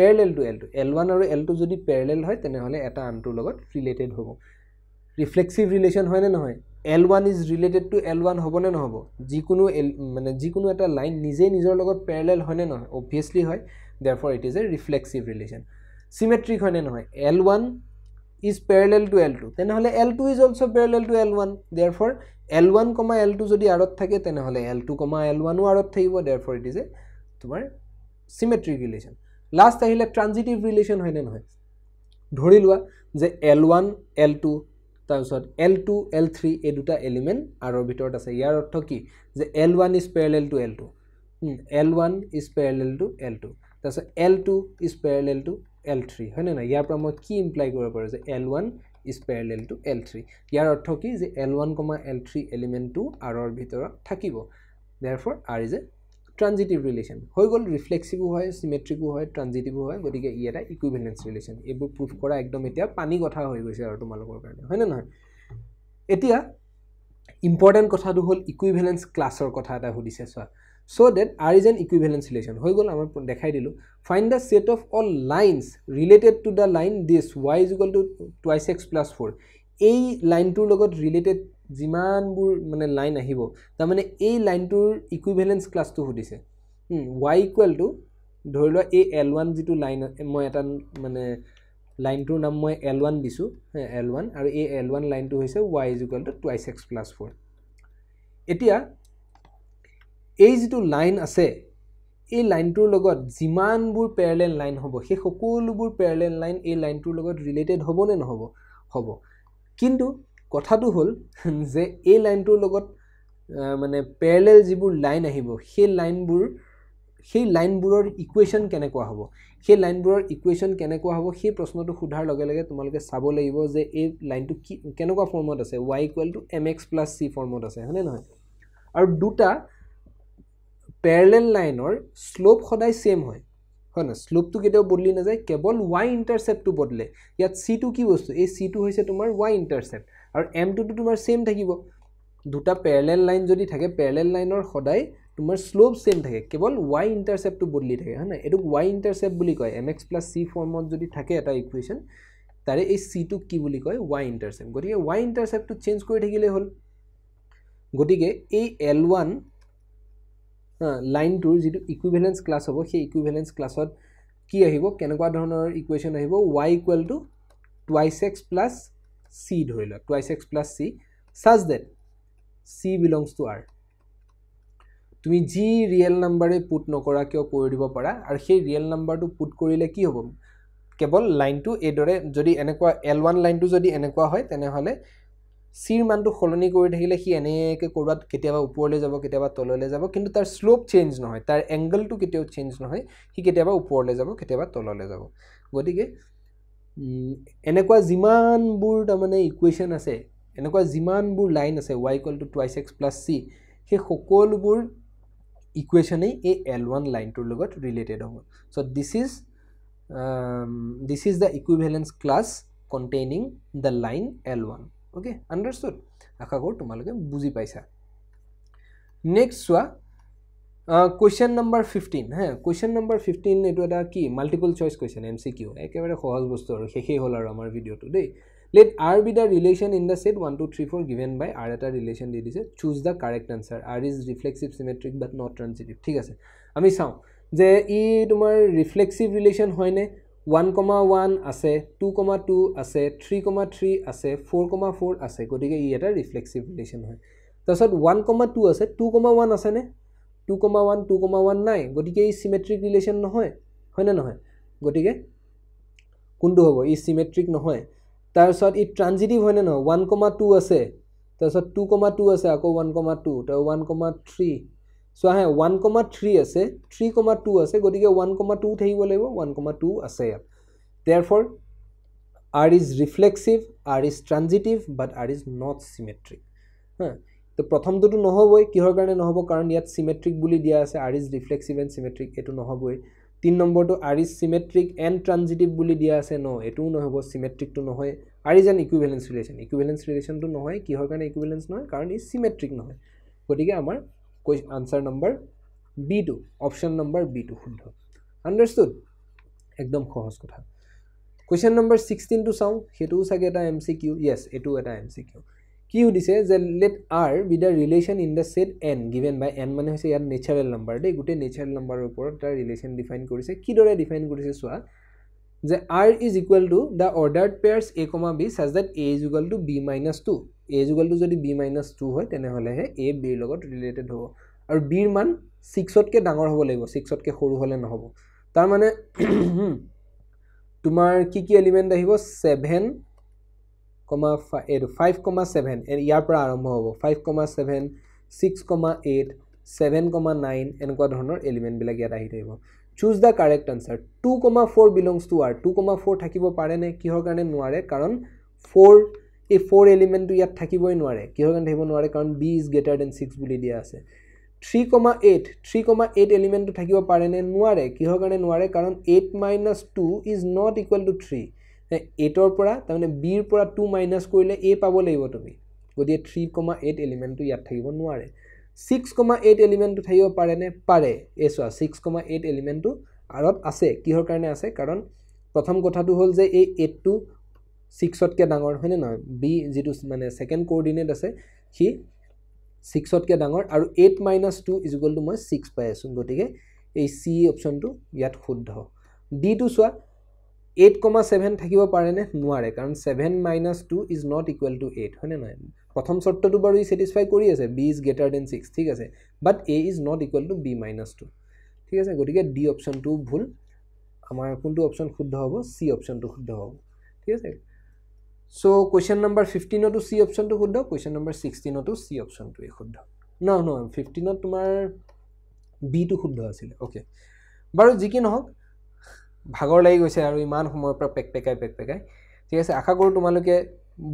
parallel to L two L one আৰু এল টু যদি পেৰেলেল হয় তেনেহ'লে এটা আনটোৰ লগত ৰিলেটেড হ'ব ৰিফ্লেক্সিভ ৰিলেশ্যন হয়নে নহয় L one is related to L one হ'বনে নহ'ব যিকোনো এল মানে যিকোনো এটা লাইন নিজেই নিজৰ লগত পেৰেলেল হয়নে নহয় অভিয়াছলি হয় therefore it is a reflexive relation symmetric হয়নে নহয় L one is parallel to L two তেনেহ'লে L two is also' parallel to L one therefore L one comma L two যদি আঁৰত থাকে তেনেহ'লে এল টু কমা এল ওৱানো আঁৰত থাকিব দেৰ ফৰ ইট ইজ এ তোমাৰ চিমেট্ৰিক ৰিলেশ্যন লাষ্ট আহিলে ট্ৰানজিটিভ ৰিলেশ্যন হয়নে নহয় ধৰি লোৱা যে এল ওৱান এল টু তাৰপিছত এল টু এল থ্ৰী এই দুটা এলিমেণ্ট আৰৰ ভিতৰত আছে ইয়াৰ অৰ্থ কি যে L one is parallel to L two L one is parallel to L two তাৰপিছত L two is parallel to L three নে নাই ইয়াৰ পৰা মই কি ইমপ্লাই কৰিব পাৰোঁ যে L one is parallel to L three ইয়াৰ অৰ্থ কি যে L one comma L three এলিমেণ্টটো আৰৰ ভিতৰত থাকিব therefore R is a transitive relation হৈ গ'ল ৰিফ্লেক্সিভো হয় চিমেট্ৰিকো হয় ট্ৰানজিটিভো হয় গতিকে ই এটা ইকুইভেলেঞ্চ ৰিলেশ্যন এইবোৰ প্ৰুফ কৰা একদম এতিয়া পানী কথা হৈ গৈছে আৰু তোমালোকৰ কাৰণে হয়নে নহয় এতিয়া ইম্পৰ্টেণ্ট কথাটো হ'ল ইকুইভেলেঞ্চ ক্লাছৰ কথা এটা সুধিছে চোৱা so' that R is an equivalence relation হৈ গ'ল আমাৰ দেখাই দিলোঁ find the set of all lines related to the line this Y is equal to twice X plus four এই লাইনটোৰ লগত ৰিলেটেড যিমানবোৰ মানে লাইন আহিব তাৰমানে এই লাইনটোৰ ইকুইভেলেঞ্চ ক্লাছটো সুধিছে ৱাই ইকুৱেল টু ধৰি লোৱা এই এল ওৱান যিটো লাইন মই এটা মানে লাইনটোৰ নাম মই এল ওৱান দিছোঁ এল ওৱান আৰু এই এল ওৱান লাইনটো হৈছে Y is equal to twice X plus four এতিয়া এই যিটো লাইন আছে এই লাইনটোৰ লগত যিমানবোৰ পেৰেলেল লাইন হ'ব সেই সকলোবোৰ পেৰেলেল লাইন এই লাইনটোৰ লগত ৰিলেটেড হ'বনে নহ'ব হ'ব কিন্তু কথাটো হ'ল যে এই লাইনটোৰ লগত মানে পেৰেলেল যিবোৰ লাইন আহিব সেই লাইনবোৰ সেই লাইনবোৰৰ ইকুৱেশ্যন কেনেকুৱা হ'ব সেই লাইনবোৰৰ ইকুৱেশ্যন কেনেকুৱা হ'ব সেই প্ৰশ্নটো সোধাৰ লগে লগে তোমালোকে চাব লাগিব যে এই লাইনটো কি কেনেকুৱা ফৰ্মত আছে Y equal to M X plus C ফৰ্মত আছে হয়নে নহয় আৰু দুটা পেৰেলেল লাইনৰ শ্লোপ সদায় ছেম হয় হয় নহয় শ্লোপটো কেতিয়াও বদলি নাযায় কেৱল ৱাই ইণ্টাৰচেপ্টটো বদলে ইয়াত চিটো কি বস্তু এই চিটো হৈছে তোমাৰ ৱাই ইণ্টাৰচেপ্ট আৰু এম টুটো তোমাৰ ছেম থাকিব দুটা পেৰেলেল লাইন যদি থাকে পেৰেলেল লাইনৰ সদায় তোমাৰ শ্লোপ ছেম থাকে কেৱল ৱাই ইণ্টাৰচেপ্টটো বদলি থাকে হয় নাই এইটোক ৱাই ইণ্টাৰচেপ্ট বুলি কয় এম এক্স প্লাছ চি ফৰ্মত যদি থাকে এটা ইকুৱেশ্যন তাৰে এই চিটোক কি বুলি কয় ৱাই ইণ্টাৰচেপ্ট গতিকে ৱাই ইণ্টাৰচেপ্টটো চেঞ্জ কৰি থাকিলেই হ'ল গতিকে এই এল ওৱান লাইনটোৰ যিটো ইকুইভেলেঞ্চ ক্লাছ হ'ব সেই ইকুইভেলেঞ্চ ক্লাছত কি আহিব কেনেকুৱা ধৰণৰ ইকুৱেশ্যন আহিব Y equal to twice X plus C ধৰি লওক twice X plus C such that C belongs to R তুমি যি ৰিয়েল নাম্বাৰে পুট নকৰা কিয় কৰি দিব পাৰা আৰু সেই ৰিয়েল নাম্বাৰটো পুট কৰিলে কি হ'ব কেৱল লাইনটো এইদৰে যদি এনেকুৱা এল ওৱান লাইনটো যদি এনেকুৱা হয় তেনেহ'লে চিৰ মানটো সলনি কৰি থাকিলে সি এনেকৈ ক'ৰবাত কেতিয়াবা ওপৰলৈ যাব কেতিয়াবা তললৈ যাব কিন্তু তাৰ শ্লোপ চেঞ্জ নহয় তাৰ এংগলটো কেতিয়াও চেঞ্জ নহয় সি কেতিয়াবা ওপৰলৈ যাব কেতিয়াবা তললৈ যাব গতিকে এনেকুৱা যিমানবোৰ তাৰমানে ইকুৱেশ্যন আছে এনেকুৱা যিমানবোৰ লাইন আছে Y equal to twice X plus C সেই সকলোবোৰ ইকুৱেশ্যনেই এই এল ওৱান লাইনটোৰ লগত ৰিলেটেড হ'ব so' this is this is the equivalence class containing the line L one okay understood আশা কৰোঁ তোমালোকে বুজি পাইছা নেক্সট চোৱা কুৱেশ্যন নম্বৰ ফিফটিন হে কুৱেশ্যন নম্বৰ ফিফটিন এইটো এটা কি multiple choice question M C Q একেবাৰে সহজ বস্তু আৰু শেষেই হ'ল আৰু আমাৰ ভিডিঅ'টো দেই let R be the relation in the set one two three four given by R এটা ৰিলেশ্যন দি দিছে choose the correct answer R is reflexive symmetric but not transitive ঠিক আছে আমি চাওঁ যে ই তোমাৰ ৰিফ্লেক্সিভ ৰিলেশ্যন হয়নে ওৱান কমা ওৱান আছে টু কমা টু আছে থ্ৰী কমা থ্ৰী আছে ফ'ৰ কমা ফ'ৰ আছে গতিকে ই এটা ৰিফ্লেক্সিভ ৰিলেশ্যন হয় তাৰপিছত ওৱান কমা টু আছে টু কমা ওৱান আছেনে two comma one two comma one নাই গতিকে ই চিমেট্ৰিক ৰিলেশ্যন নহয় হয়নে নহয় গতিকে কোনটো হ'ব ই চিমেট্ৰিক নহয় তাৰপিছত ই ট্ৰানজিটিভ হয়নে নহয় ওৱান কমা টু আছে তাৰপিছত টু কমা টু আছে আকৌ ওৱান কমা টু তাৰ ওৱান কমা থ্ৰী চোৱা হে ওৱান কমা থ্ৰী আছে থ্ৰী কমা টু আছে গতিকে ওৱান কমা টু থাকিব লাগিব ওৱান কমা টু আছে ইয়াত therefore R is reflexive R is transitive but R is not symmetric হা তো প্ৰথমটোতো নহ'বই কিহৰ কাৰণে নহ'ব কাৰণ ইয়াত চিমেট্ৰিক বুলি দিয়া আছে আৰিছ ৰিফ্লেক্সিভ এণ্ড চিমেট্ৰিক এইটো নহ'বই তিনি নম্বৰটো আৰিছ চিমেট্ৰিক এণ্ড ট্ৰানজিটিভ বুলি দিয়া আছে ন এইটোও নহ'ব চিমেট্ৰিকটো নহয় আৰিছ এণ্ড ইকুইভেলেঞ্চ ৰিলেশ্যন ইকুইভেলেঞ্চ ৰিলেশ্যনটো নহয় কিহৰ কাৰণে ইকুইভেলেঞ্চ নহয় কাৰণ ই চিমেট্ৰিক নহয় গতিকে আমাৰ কৈ আনচাৰ নম্বৰ বি বিটো অপশ্যন নম্বৰ বিটো শুদ্ধ আণ্ডাৰষ্টুড একদম সহজ কথা কুৱেশ্যন নম্বৰ ছিক্সটিনটো চাওঁ সেইটোও চাগে এটা এম চি কিউ য়েছ এইটোও এটা এম চি কিউ কি সুধিছে যে let R be the relation in the set N given by N মানে হৈছে ইয়াত নেচাৰেল নাম্বাৰ দেই গোটেই নেচাৰেল নাম্বাৰৰ ওপৰত তাৰ ৰিলেশ্যন ডিফাইন কৰিছে কিদৰে ডিফাইন কৰিছে চোৱা যে R is equal to the ordered pairs A comma B such that A is equal to B minus two A is equal to যদি বি মাইনাছ টু হয় তেনেহ'লেহে এ বিৰ লগত ৰিলেটেড হ'ব আৰু বিৰ মান ছিক্সতকৈ ডাঙৰ হ'ব লাগিব ছিক্সতকৈ সৰু হ'লে নহ'ব তাৰমানে তোমাৰ কি কি এলিমেণ্ট আহিব ছেভেন কমা ফাই এইটো ফাইভ কমা ছেভেন ইয়াৰ পৰা আৰম্ভ হ'ব five comma seven six comma eight seven comma nine এনেকুৱা ধৰণৰ এলিমেণ্টবিলাক ইয়াত আহি থাকিব choose the correct answer two comma four belongs to R two comma four থাকিব পাৰেনে কিহৰ কাৰণে নোৱাৰে কাৰণ ফ'ৰ এই ফ'ৰ এলিমেণ্টটো ইয়াত থাকিবই নোৱাৰে কিহৰ কাৰণে থাকিব নোৱাৰে কাৰণ B is greater than six বুলি দিয়া আছে three comma eight three comma eight এলিমেণ্টটো থাকিব পাৰেনে নোৱাৰে কিহৰ কাৰণে নোৱাৰে কাৰণ eight minus two is not equal to three এইটৰ পৰা তাৰমানে বিৰ পৰা টু মাইনাছ কৰিলে এ পাব লাগিব তুমি গতিকে থ্ৰী কমা এইট এলিমেণ্টটো ইয়াত থাকিব নোৱাৰে ছিক্স কমা এইট এলিমেণ্টটো থাকিব পাৰেনে পাৰে এই চোৱা ছিক্স কমা এইট এলিমেণ্টটো আঁৰত আছে কিহৰ কাৰণে আছে কাৰণ প্ৰথম কথাটো হ'ল যে এই এইটটো ছিক্সতকৈ ডাঙৰ হয়নে নহয় বি যিটো মানে ছেকেণ্ড কোঅৰ্ডিনেট আছে সি ছিক্সতকৈ ডাঙৰ আৰু এইট মাইনাছ টু ইজুৱেলটো মই ছিক্স পাই আছোঁ গতিকে এই চি অপশ্যনটো ইয়াত শুদ্ধ ডিটো চোৱা এইট কমা ছেভেন থাকিব পাৰেনে নোৱাৰে কাৰণ seven minus two is not equal to eight হয়নে নহয় প্ৰথম চৰ্তটো বাৰু ই ছেটিছফাই কৰি আছে B is greater than six ঠিক আছে but A is not equal to B minus two ঠিক আছে গতিকে ডি অপশ্যনটো ভুল আমাৰ কোনটো অপশ্যন শুদ্ধ হ'ব চি অপশ্যনটো শুদ্ধ হ'ব ঠিক আছে চ' কুৱেশ্যন নম্বৰ ফিফটিনতো চি অপশ্যনটো শুদ্ধ কুৱেশ্যন নম্বৰ ছিক্সটিনতো চি অপশ্যনটোৱেই শুদ্ধ ন নহয় ফিফটিনত তোমাৰ বিটো শুদ্ধ আছিলে অ'কে বাৰু যি কি নহওক ভাগৰ লাগি গৈছে আৰু ইমান সময়ৰ পৰা পেক পেকাই পেক পেকাই ঠিক আছে আশা কৰোঁ তোমালোকে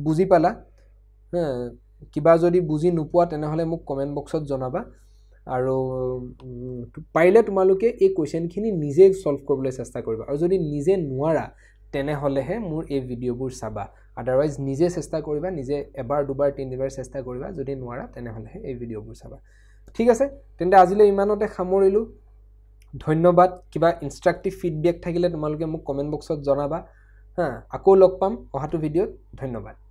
বুজি পালা কিবা যদি বুজি নোপোৱা তেনেহ'লে মোক কমেণ্ট বক্সত জনাবা আৰু পাৰিলে তোমালোকে এই কুৱেশ্যনখিনি নিজে ছল্ভ কৰিবলৈ চেষ্টা কৰিবা আৰু যদি নিজে নোৱাৰা তেনেহ'লেহে মোৰ এই ভিডিঅ'বোৰ চাবা আদাৰৱাইজ নিজে চেষ্টা কৰিবা নিজে এবাৰ দুবাৰ তিনিবাৰ চেষ্টা কৰিবা যদি নোৱাৰা তেনেহ'লেহে এই ভিডিঅ'বোৰ চাবা ঠিক আছে তেন্তে আজিলৈ ইমানতে সামৰিলোঁ ধন্যবাদ কিবা ইনষ্ট্ৰাকটিভ ফিডবেক থাকিলে তোমালোকে মোক কমেণ্ট বক্সত জনাবা হা আকৌ লগ পাম অহাটো ভিডিঅ'ত ধন্যবাদ